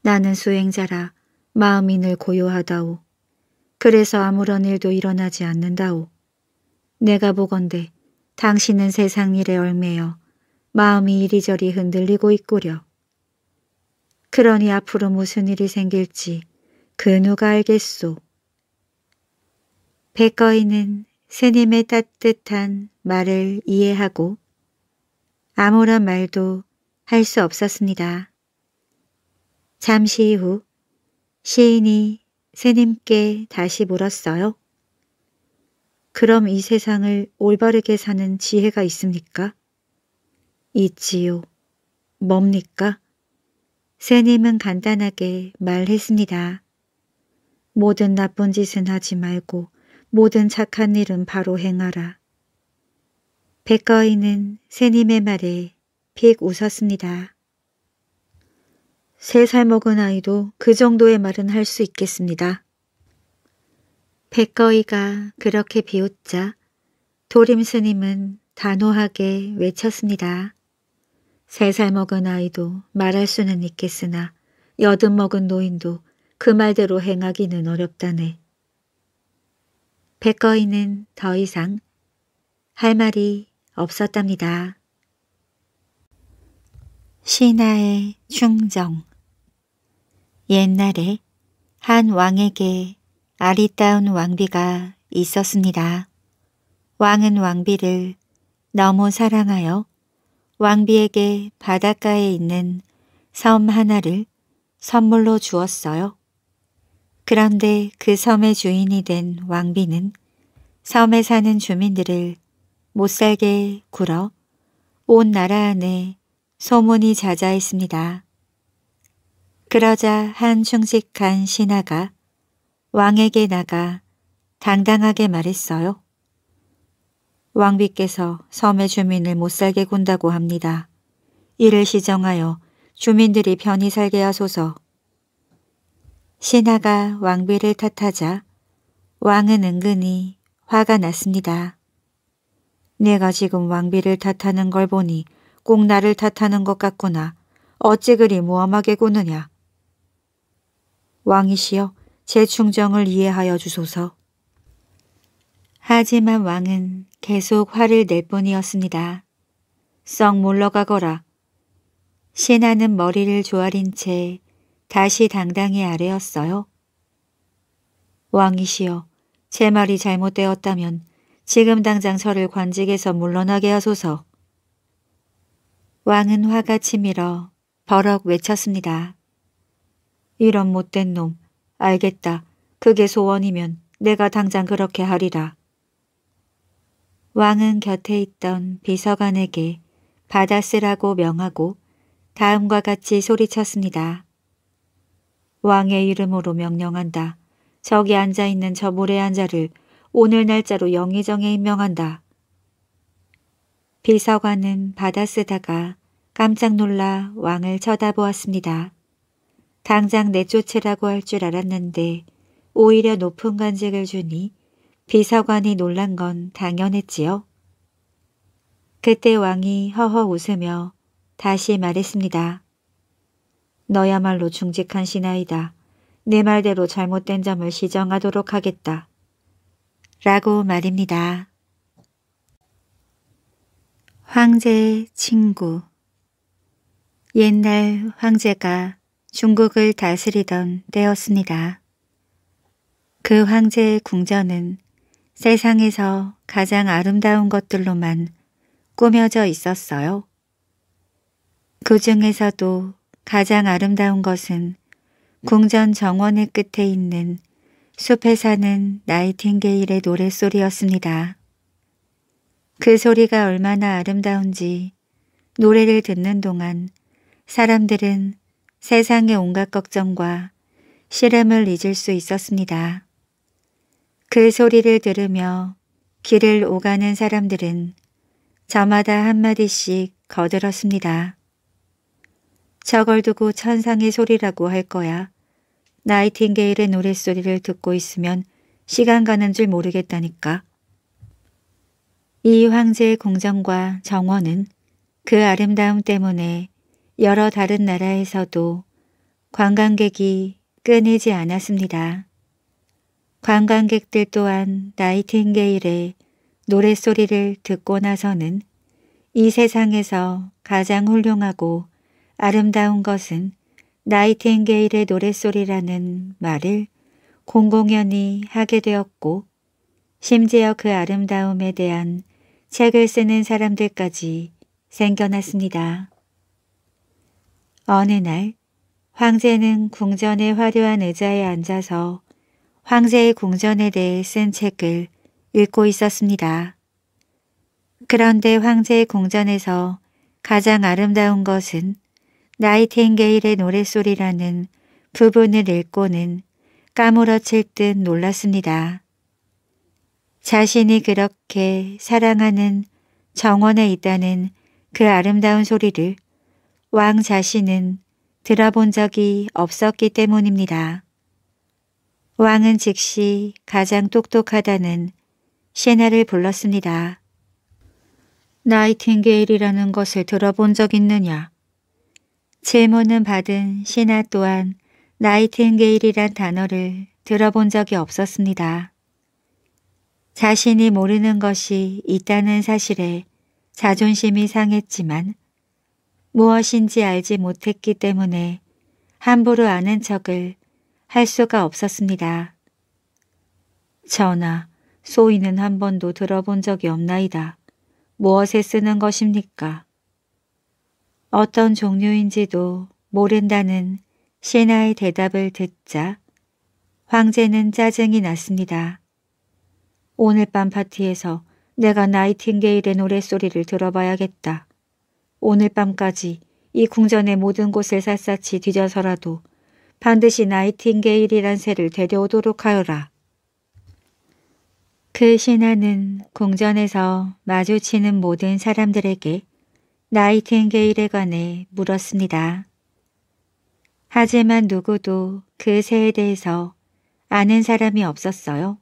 나는 수행자라 마음이 늘 고요하다오. 그래서 아무런 일도 일어나지 않는다오. 내가 보건대 당신은 세상 일에 얽매여 마음이 이리저리 흔들리고 있구려. 그러니 앞으로 무슨 일이 생길지 그 누가 알겠소. 백거이는 스님의 따뜻한 말을 이해하고 아무런 말도 할 수 없었습니다. 잠시 후 시인이 새님께 다시 물었어요. 그럼 이 세상을 올바르게 사는 지혜가 있습니까? 있지요. 뭡니까? 새님은 간단하게 말했습니다. 모든 나쁜 짓은 하지 말고 모든 착한 일은 바로 행하라. 백거이는 새님의 말에 픽 웃었습니다. 세 살 먹은 아이도 그 정도의 말은 할 수 있겠습니다. 백거이가 그렇게 비웃자 도림 스님은 단호하게 외쳤습니다. 세 살 먹은 아이도 말할 수는 있겠으나 여든 먹은 노인도 그 말대로 행하기는 어렵다네. 백거이는 더 이상 할 말이 없었답니다. 신하의 충정 옛날에 한 왕에게 아리따운 왕비가 있었습니다. 왕은 왕비를 너무 사랑하여 왕비에게 바닷가에 있는 섬 하나를 선물로 주었어요. 그런데 그 섬의 주인이 된 왕비는 섬에 사는 주민들을 못살게 굴어 온 나라 안에 소문이 자자했습니다. 그러자 한 충직한 신하가 왕에게 나가 당당하게 말했어요. 왕비께서 섬의 주민을 못살게 군다고 합니다. 이를 시정하여 주민들이 편히 살게 하소서. 신하가 왕비를 탓하자 왕은 은근히 화가 났습니다. 내가 지금 왕비를 탓하는 걸 보니 꼭 나를 탓하는 것 같구나. 어찌 그리 무엄하게 구느냐. 왕이시여 제 충정을 이해하여 주소서. 하지만 왕은 계속 화를 낼 뿐이었습니다. 썩물러가거라 신하는 머리를 조아린 채 다시 당당히 아래였어요 왕이시여, 제 말이 잘못되었다면 지금 당장 저를 관직에서 물러나게 하소서. 왕은 화가 치밀어 버럭 외쳤습니다. 이런 못된 놈, 알겠다. 그게 소원이면 내가 당장 그렇게 하리라. 왕은 곁에 있던 비서관에게 받아 쓰라고 명하고 다음과 같이 소리쳤습니다. 왕의 이름으로 명령한다. 저기 앉아있는 저 모래한 자를 오늘 날짜로 영의정에 임명한다. 비서관은 받아쓰다가 깜짝 놀라 왕을 쳐다보았습니다. 당장 내쫓으라고 할 줄 알았는데 오히려 높은 간직을 주니 비서관이 놀란 건 당연했지요. 그때 왕이 허허 웃으며 다시 말했습니다. 너야말로 중직한 신하이다. 내 말대로 잘못된 점을 시정하도록 하겠다. 라고 말입니다. 황제의 친구 옛날 황제가 중국을 다스리던 때였습니다. 그 황제의 궁전은 세상에서 가장 아름다운 것들로만 꾸며져 있었어요. 그 중에서도 가장 아름다운 것은 궁전 정원의 끝에 있는 숲에 사는 나이팅게일의 노랫소리였습니다. 그 소리가 얼마나 아름다운지 노래를 듣는 동안 사람들은 세상의 온갖 걱정과 시름을 잊을 수 있었습니다. 그 소리를 들으며 길을 오가는 사람들은 저마다 한마디씩 거들었습니다. 저걸 두고 천상의 소리라고 할 거야. 나이팅게일의 노랫소리를 듣고 있으면 시간 가는 줄 모르겠다니까. 이 황제의 공정과 정원은 그 아름다움 때문에 여러 다른 나라에서도 관광객이 끊이지 않았습니다. 관광객들 또한 나이팅게일의 노랫소리를 듣고 나서는 이 세상에서 가장 훌륭하고 아름다운 것은 나이팅게일의 노랫소리라는 말을 공공연히 하게 되었고 심지어 그 아름다움에 대한 책을 쓰는 사람들까지 생겨났습니다. 어느 날 황제는 궁전의 화려한 의자에 앉아서 황제의 궁전에 대해 쓴 책을 읽고 있었습니다. 그런데 황제의 궁전에서 가장 아름다운 것은 나이팅게일의 노랫소리라는 부분을 읽고는 까무러칠 듯 놀랐습니다. 자신이 그렇게 사랑하는 정원에 있다는 그 아름다운 소리를 왕 자신은 들어본 적이 없었기 때문입니다. 왕은 즉시 가장 똑똑하다는 시나를 불렀습니다. 나이팅게일이라는 것을 들어본 적 있느냐? 질문은 받은 신하 또한 나이팅게일이란 단어를 들어본 적이 없었습니다. 자신이 모르는 것이 있다는 사실에 자존심이 상했지만 무엇인지 알지 못했기 때문에 함부로 아는 척을 할 수가 없었습니다. 전하, 소인은 한 번도 들어본 적이 없나이다. 무엇에 쓰는 것입니까? 어떤 종류인지도 모른다는 신하의 대답을 듣자 황제는 짜증이 났습니다. 오늘 밤 파티에서 내가 나이팅게일의 노래소리를 들어봐야겠다. 오늘 밤까지 이 궁전의 모든 곳을 샅샅이 뒤져서라도 반드시 나이팅게일이란 새를 데려오도록 하여라. 그 신하는 궁전에서 마주치는 모든 사람들에게 나이팅게일에 관해 물었습니다. 하지만 누구도 그 새에 대해서 아는 사람이 없었어요.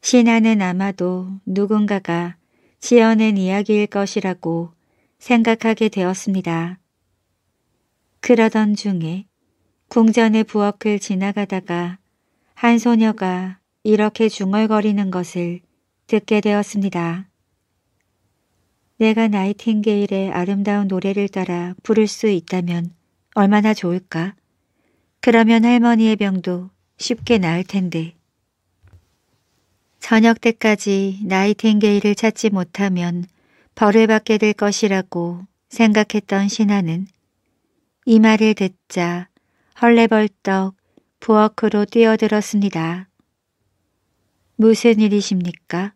신하는 아마도 누군가가 지어낸 이야기일 것이라고 생각하게 되었습니다. 그러던 중에 궁전의 부엌을 지나가다가 한 소녀가 이렇게 중얼거리는 것을 듣게 되었습니다. 내가 나이팅게일의 아름다운 노래를 따라 부를 수 있다면 얼마나 좋을까? 그러면 할머니의 병도 쉽게 나을 텐데. 저녁 때까지 나이팅게일을 찾지 못하면 벌을 받게 될 것이라고 생각했던 신하는 이 말을 듣자 헐레벌떡 부엌으로 뛰어들었습니다. 무슨 일이십니까?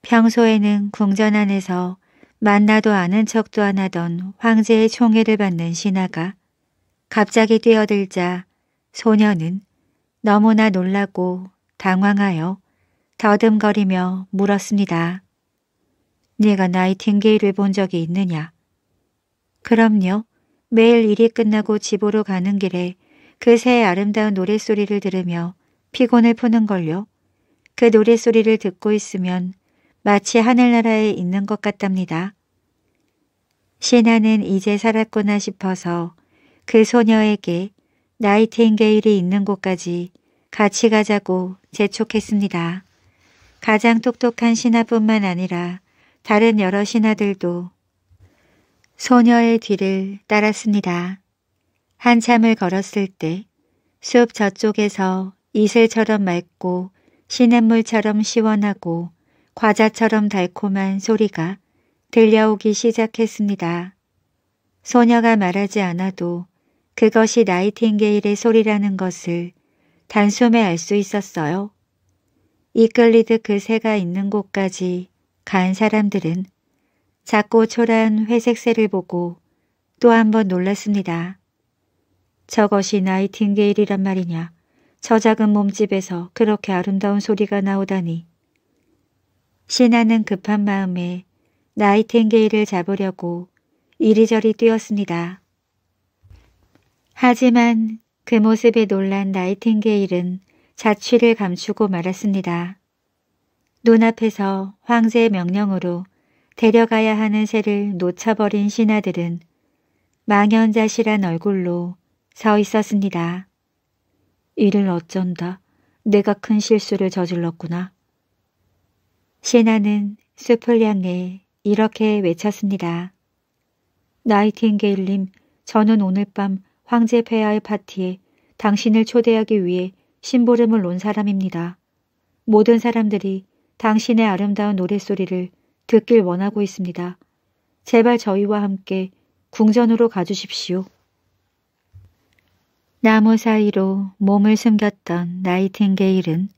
평소에는 궁전 안에서 만나도 아는 척도 안 하던 황제의 총애를 받는 신하가 갑자기 뛰어들자 소녀는 너무나 놀라고 당황하여 더듬거리며 물었습니다. 네가 나이팅게일을 본 적이 있느냐? 그럼요. 매일 일이 끝나고 집으로 가는 길에 그 새의 아름다운 노랫소리를 들으며 피곤을 푸는 걸요. 그 노랫소리를 듣고 있으면 마치 하늘나라에 있는 것 같답니다. 신하는 이제 살았구나 싶어서 그 소녀에게 나이팅게일이 있는 곳까지 같이 가자고 재촉했습니다. 가장 똑똑한 신하뿐만 아니라 다른 여러 신하들도 소녀의 뒤를 따랐습니다. 한참을 걸었을 때 숲 저쪽에서 이슬처럼 맑고 시냇물처럼 시원하고 과자처럼 달콤한 소리가 들려오기 시작했습니다. 소녀가 말하지 않아도 그것이 나이팅게일의 소리라는 것을 단숨에 알 수 있었어요. 이끌리듯 그 새가 있는 곳까지 간 사람들은 작고 초라한 회색 새를 보고 또 한 번 놀랐습니다. 저것이 나이팅게일이란 말이냐. 저 작은 몸집에서 그렇게 아름다운 소리가 나오다니. 신하는 급한 마음에 나이팅게일을 잡으려고 이리저리 뛰었습니다. 하지만 그 모습에 놀란 나이팅게일은 자취를 감추고 말았습니다. 눈앞에서 황제의 명령으로 데려가야 하는 새를 놓쳐버린 신하들은 망연자실한 얼굴로 서 있었습니다. 이를 어쩐다. 내가 큰 실수를 저질렀구나. 신하는 숲을 향해 이렇게 외쳤습니다. 나이팅게일님, 저는 오늘 밤 황제 폐하의 파티에 당신을 초대하기 위해 심부름을 논 사람입니다. 모든 사람들이 당신의 아름다운 노랫소리를 듣길 원하고 있습니다. 제발 저희와 함께 궁전으로 가주십시오. 나무 사이로 몸을 숨겼던 나이팅게일은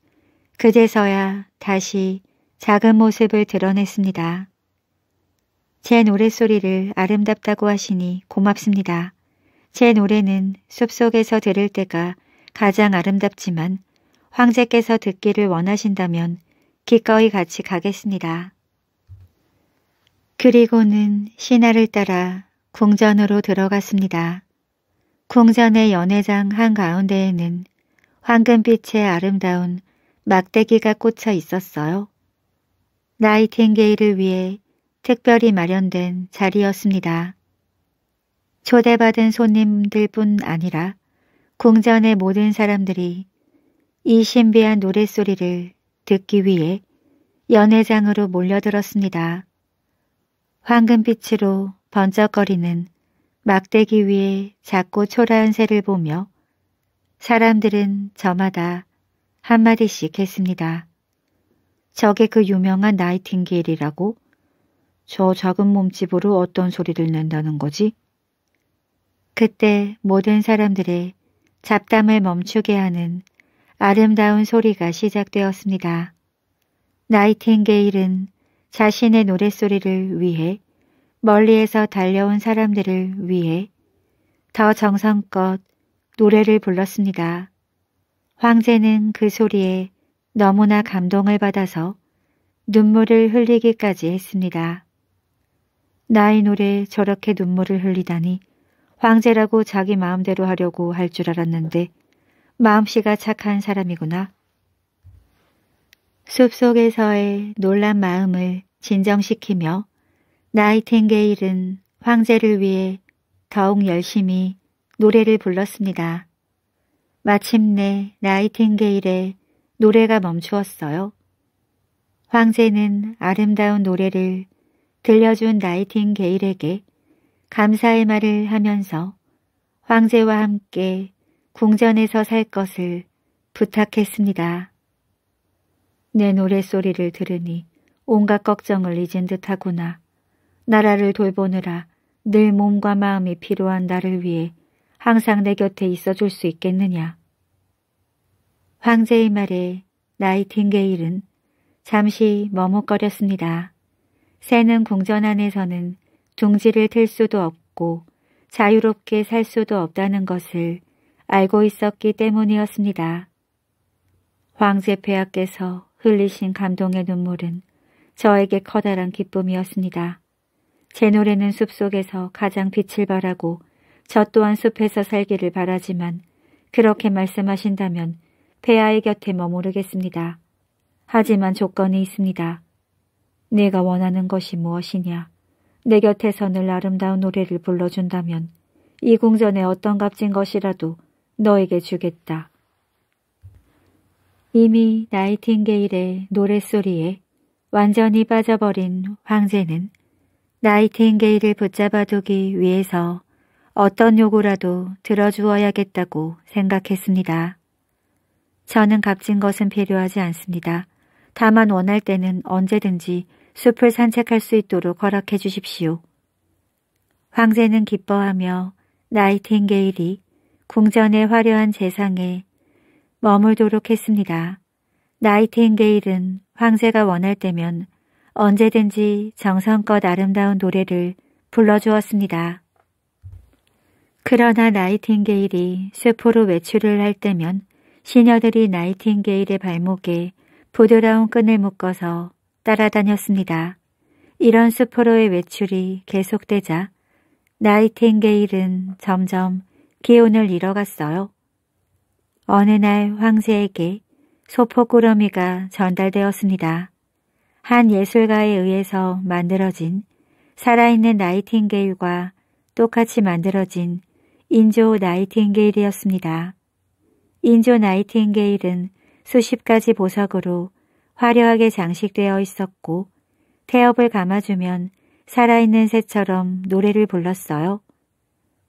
그제서야 다시 작은 모습을 드러냈습니다. 제 노랫소리를 아름답다고 하시니 고맙습니다. 제 노래는 숲속에서 들을 때가 가장 아름답지만 황제께서 듣기를 원하신다면 기꺼이 같이 가겠습니다. 그리고는 신하를 따라 궁전으로 들어갔습니다. 궁전의 연회장 한가운데에는 황금빛의 아름다운 막대기가 꽂혀 있었어요. 나이팅게일을 위해 특별히 마련된 자리였습니다. 초대받은 손님들뿐 아니라 궁전의 모든 사람들이 이 신비한 노랫소리를 듣기 위해 연회장으로 몰려들었습니다. 황금빛으로 번쩍거리는 막대기 위에 작고 초라한 새를 보며 사람들은 저마다 한마디씩 했습니다. 저게 그 유명한 나이팅게일이라고? 저 작은 몸집으로 어떤 소리를 낸다는 거지? 그때 모든 사람들의 잡담을 멈추게 하는 아름다운 소리가 시작되었습니다. 나이팅게일은 자신의 노랫소리를 위해 멀리에서 달려온 사람들을 위해 더 정성껏 노래를 불렀습니다. 황제는 그 소리에 너무나 감동을 받아서 눈물을 흘리기까지 했습니다. 나의 노래 저렇게 눈물을 흘리다니 황제라고 자기 마음대로 하려고 할 줄 알았는데 마음씨가 착한 사람이구나. 숲속에서의 놀란 마음을 진정시키며 나이팅게일은 황제를 위해 더욱 열심히 노래를 불렀습니다. 마침내 나이팅게일의 노래가 멈추었어요. 황제는 아름다운 노래를 들려준 나이팅게일에게 감사의 말을 하면서 황제와 함께 궁전에서 살 것을 부탁했습니다. 내 노래소리를 들으니 온갖 걱정을 잊은 듯하구나. 나라를 돌보느라 늘 몸과 마음이 필요한 나를 위해 항상 내 곁에 있어줄 수 있겠느냐. 황제의 말에 나이팅게일은 잠시 머뭇거렸습니다. 새는 궁전 안에서는 둥지를 틀 수도 없고 자유롭게 살 수도 없다는 것을 알고 있었기 때문이었습니다. 황제 폐하께서 흘리신 감동의 눈물은 저에게 커다란 기쁨이었습니다. 제 노래는 숲속에서 가장 빛을 바라고 저 또한 숲에서 살기를 바라지만 그렇게 말씀하신다면 배아의 곁에 머무르겠습니다. 하지만 조건이 있습니다. 네가 원하는 것이 무엇이냐? 내 곁에서 늘 아름다운 노래를 불러준다면 이 궁전에 어떤 값진 것이라도 너에게 주겠다. 이미 나이팅게일의 노랫소리에 완전히 빠져버린 황제는 나이팅게일을 붙잡아두기 위해서 어떤 요구라도 들어주어야겠다고 생각했습니다. 저는 값진 것은 필요하지 않습니다. 다만 원할 때는 언제든지 숲을 산책할 수 있도록 허락해 주십시오. 황제는 기뻐하며 나이팅게일이 궁전의 화려한 재상에 머물도록 했습니다. 나이팅게일은 황제가 원할 때면 언제든지 정성껏 아름다운 노래를 불러주었습니다. 그러나 나이팅게일이 쇠으로 외출을 할 때면 시녀들이 나이팅게일의 발목에 부드러운 끈을 묶어서 따라다녔습니다. 이런 수포로의 외출이 계속되자 나이팅게일은 점점 기운을 잃어갔어요. 어느 날 황제에게 소포꾸러미가 전달되었습니다. 한 예술가에 의해서 만들어진 살아있는 나이팅게일과 똑같이 만들어진 인조 나이팅게일이었습니다. 인조 나이팅게일은 수십 가지 보석으로 화려하게 장식되어 있었고 태엽을 감아주면 살아있는 새처럼 노래를 불렀어요.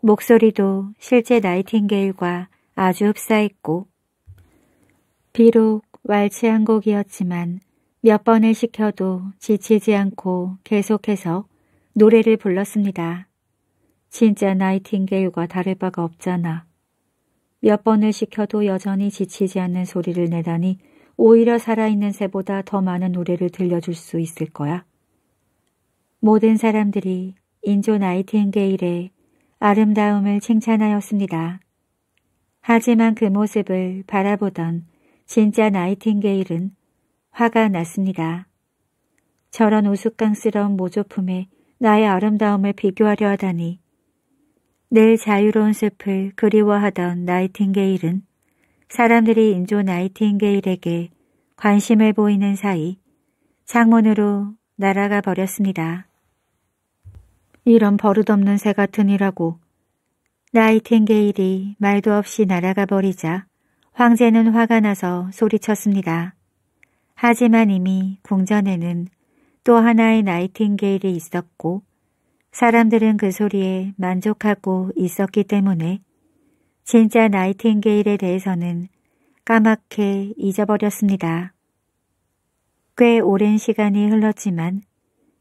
목소리도 실제 나이팅게일과 아주 흡사했고 비록 왈츠 한 곡이었지만 몇 번을 시켜도 지치지 않고 계속해서 노래를 불렀습니다. 진짜 나이팅게일과 다를 바가 없잖아. 몇 번을 시켜도 여전히 지치지 않는 소리를 내다니 오히려 살아있는 새보다 더 많은 노래를 들려줄 수 있을 거야. 모든 사람들이 인조 나이팅게일의 아름다움을 칭찬하였습니다. 하지만 그 모습을 바라보던 진짜 나이팅게일은 화가 났습니다. 저런 우스꽝스러운 모조품에 나의 아름다움을 비교하려 하다니 늘 자유로운 숲을 그리워하던 나이팅게일은 사람들이 인조 나이팅게일에게 관심을 보이는 사이 창문으로 날아가 버렸습니다. 이런 버릇없는 새같은니라고 나이팅게일이 말도 없이 날아가 버리자 황제는 화가 나서 소리쳤습니다. 하지만 이미 궁전에는 또 하나의 나이팅게일이 있었고 사람들은 그 소리에 만족하고 있었기 때문에 진짜 나이팅게일에 대해서는 까맣게 잊어버렸습니다. 꽤 오랜 시간이 흘렀지만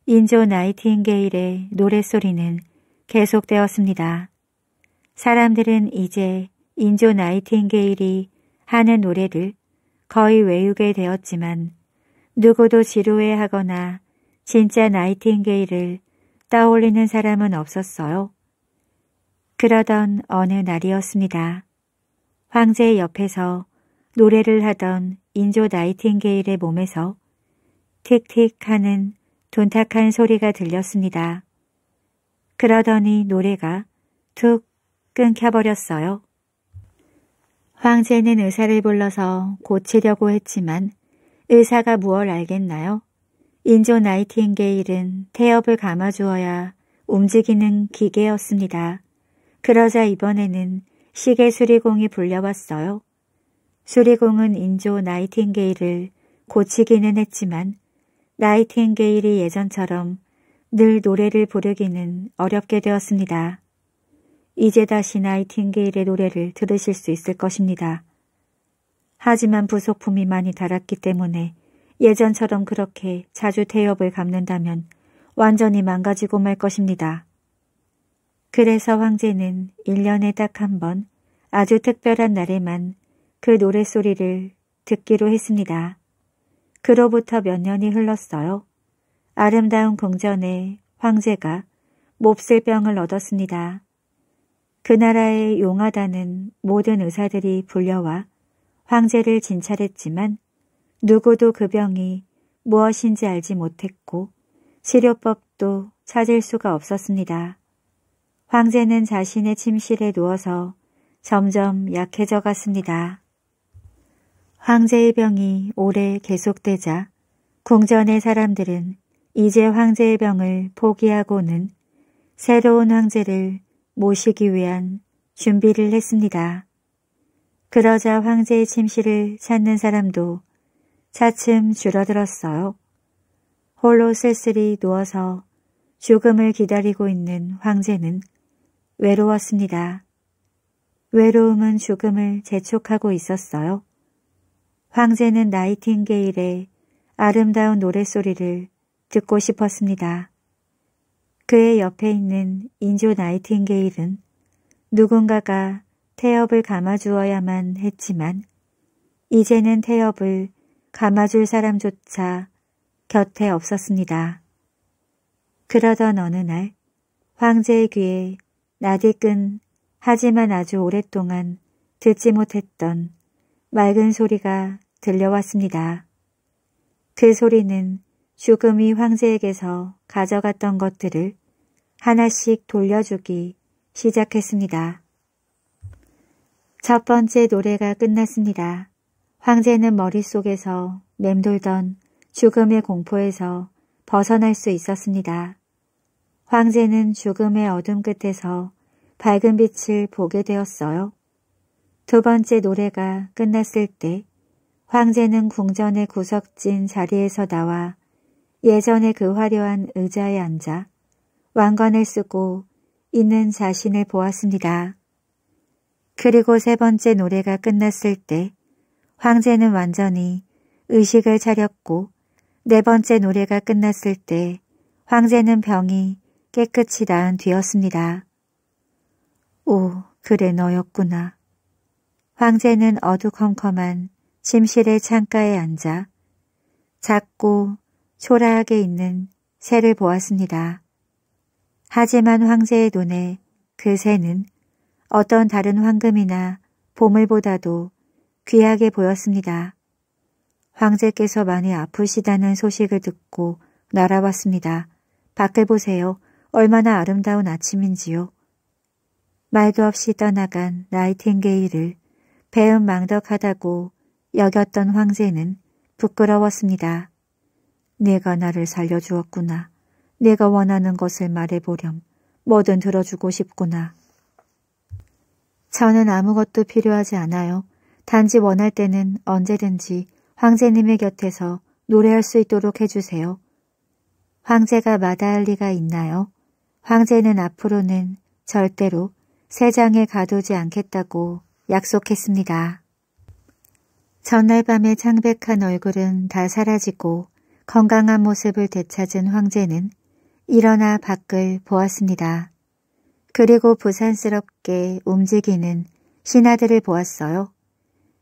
인조 나이팅게일의 노랫소리는 계속되었습니다. 사람들은 이제 인조 나이팅게일이 하는 노래를 거의 외우게 되었지만 누구도 지루해하거나 진짜 나이팅게일을 떠올리는 사람은 없었어요. 그러던 어느 날이었습니다. 황제의 옆에서 노래를 하던 인조 나이팅게일의 몸에서 틱틱 하는 돈탁한 소리가 들렸습니다. 그러더니 노래가 툭 끊겨버렸어요. 황제는 의사를 불러서 고치려고 했지만 의사가 무얼 알겠나요? 인조 나이팅게일은 태엽을 감아주어야 움직이는 기계였습니다. 그러자 이번에는 시계 수리공이 불려왔어요. 수리공은 인조 나이팅게일을 고치기는 했지만 나이팅게일이 예전처럼 늘 노래를 부르기는 어렵게 되었습니다. 이제 다시 나이팅게일의 노래를 들으실 수 있을 것입니다. 하지만 부속품이 많이 달았기 때문에 예전처럼 그렇게 자주 대업을 갚는다면 완전히 망가지고 말 것입니다. 그래서 황제는 1년에 딱 한 번 아주 특별한 날에만 그 노랫소리를 듣기로 했습니다. 그로부터 몇 년이 흘렀어요. 아름다운 궁전에 황제가 몹쓸 병을 얻었습니다. 그 나라의 용하다는 모든 의사들이 불려와 황제를 진찰했지만 누구도 그 병이 무엇인지 알지 못했고 치료법도 찾을 수가 없었습니다. 황제는 자신의 침실에 누워서 점점 약해져 갔습니다. 황제의 병이 오래 계속되자 궁전의 사람들은 이제 황제의 병을 포기하고는 새로운 황제를 모시기 위한 준비를 했습니다. 그러자 황제의 침실을 찾는 사람도 차츰 줄어들었어요. 홀로 쓸쓸히 누워서 죽음을 기다리고 있는 황제는 외로웠습니다. 외로움은 죽음을 재촉하고 있었어요. 황제는 나이팅게일의 아름다운 노랫소리를 듣고 싶었습니다. 그의 옆에 있는 인조 나이팅게일은 누군가가 태엽을 감아주어야만 했지만 이제는 태엽을 감아줄 사람조차 곁에 없었습니다. 그러던 어느 날 황제의 귀에 나디끈 하지만 아주 오랫동안 듣지 못했던 맑은 소리가 들려왔습니다. 그 소리는 죽음이 황제에게서 가져갔던 것들을 하나씩 돌려주기 시작했습니다. 첫 번째 노래가 끝났습니다. 황제는 머릿속에서 맴돌던 죽음의 공포에서 벗어날 수 있었습니다. 황제는 죽음의 어둠 끝에서 밝은 빛을 보게 되었어요. 두 번째 노래가 끝났을 때 황제는 궁전의 구석진 자리에서 나와 예전의 그 화려한 의자에 앉아 왕관을 쓰고 있는 자신을 보았습니다. 그리고 세 번째 노래가 끝났을 때 황제는 완전히 의식을 차렸고 네 번째 노래가 끝났을 때 황제는 병이 깨끗이 나은 뒤였습니다. 오, 그래 너였구나. 황제는 어두컴컴한 침실의 창가에 앉아 작고 초라하게 있는 새를 보았습니다. 하지만 황제의 눈에 그 새는 어떤 다른 황금이나 보물보다도 귀하게 보였습니다. 황제께서 많이 아프시다는 소식을 듣고 날아왔습니다. 밖을 보세요. 얼마나 아름다운 아침인지요. 말도 없이 떠나간 나이팅게일을 배은 망덕하다고 여겼던 황제는 부끄러웠습니다. 내가 나를 살려주었구나. 내가 원하는 것을 말해보렴. 뭐든 들어주고 싶구나. 저는 아무것도 필요하지 않아요. 단지 원할 때는 언제든지 황제님의 곁에서 노래할 수 있도록 해주세요. 황제가 마다할 리가 있나요? 황제는 앞으로는 절대로 세장에 가두지 않겠다고 약속했습니다. 전날 밤에 창백한 얼굴은 다 사라지고 건강한 모습을 되찾은 황제는 일어나 밖을 보았습니다. 그리고 부산스럽게 움직이는 신하들을 보았어요.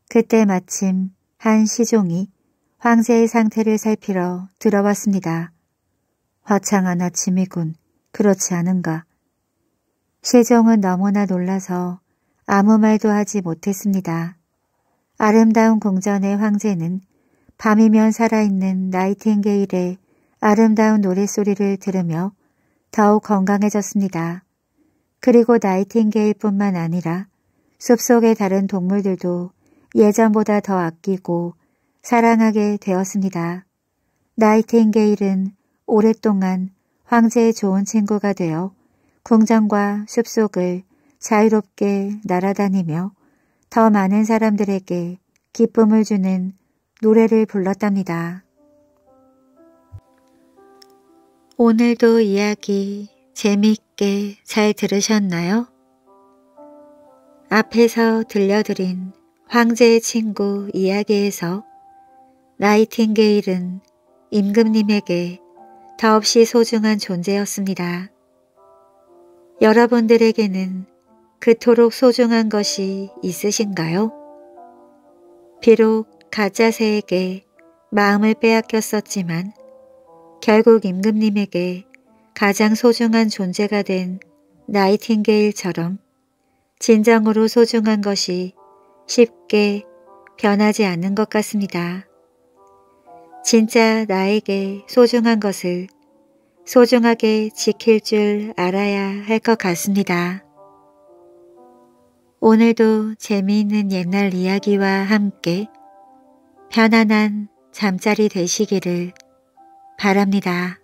그때 마침 한 시종이 황새의 상태를 살피러 들어왔습니다. 화창한 아침이군. 그렇지 않은가. 시종은 너무나 놀라서 아무 말도 하지 못했습니다. 아름다운 궁전의 황제는 밤이면 살아있는 나이팅게일의 아름다운 노랫소리를 들으며 더욱 건강해졌습니다. 그리고 나이팅게일뿐만 아니라 숲속의 다른 동물들도 예전보다 더 아끼고 사랑하게 되었습니다. 나이팅게일은 오랫동안 황제의 좋은 친구가 되어 궁전과 숲속을 자유롭게 날아다니며 더 많은 사람들에게 기쁨을 주는 노래를 불렀답니다. 오늘도 이야기 재미있게잘 들으셨나요? 앞에서 들려드린 황제의 친구 이야기에서 나이팅게일은 임금님에게 더없이 소중한 존재였습니다. 여러분들에게는 그토록 소중한 것이 있으신가요? 비록 가짜 새에게 마음을 빼앗겼었지만 결국 임금님에게 가장 소중한 존재가 된 나이팅게일처럼 진정으로 소중한 것이 쉽게 변하지 않는 것 같습니다. 진짜 나에게 소중한 것을 소중하게 지킬 줄 알아야 할 것 같습니다. 오늘도 재미있는 옛날 이야기와 함께 편안한 잠자리 되시기를 바랍니다.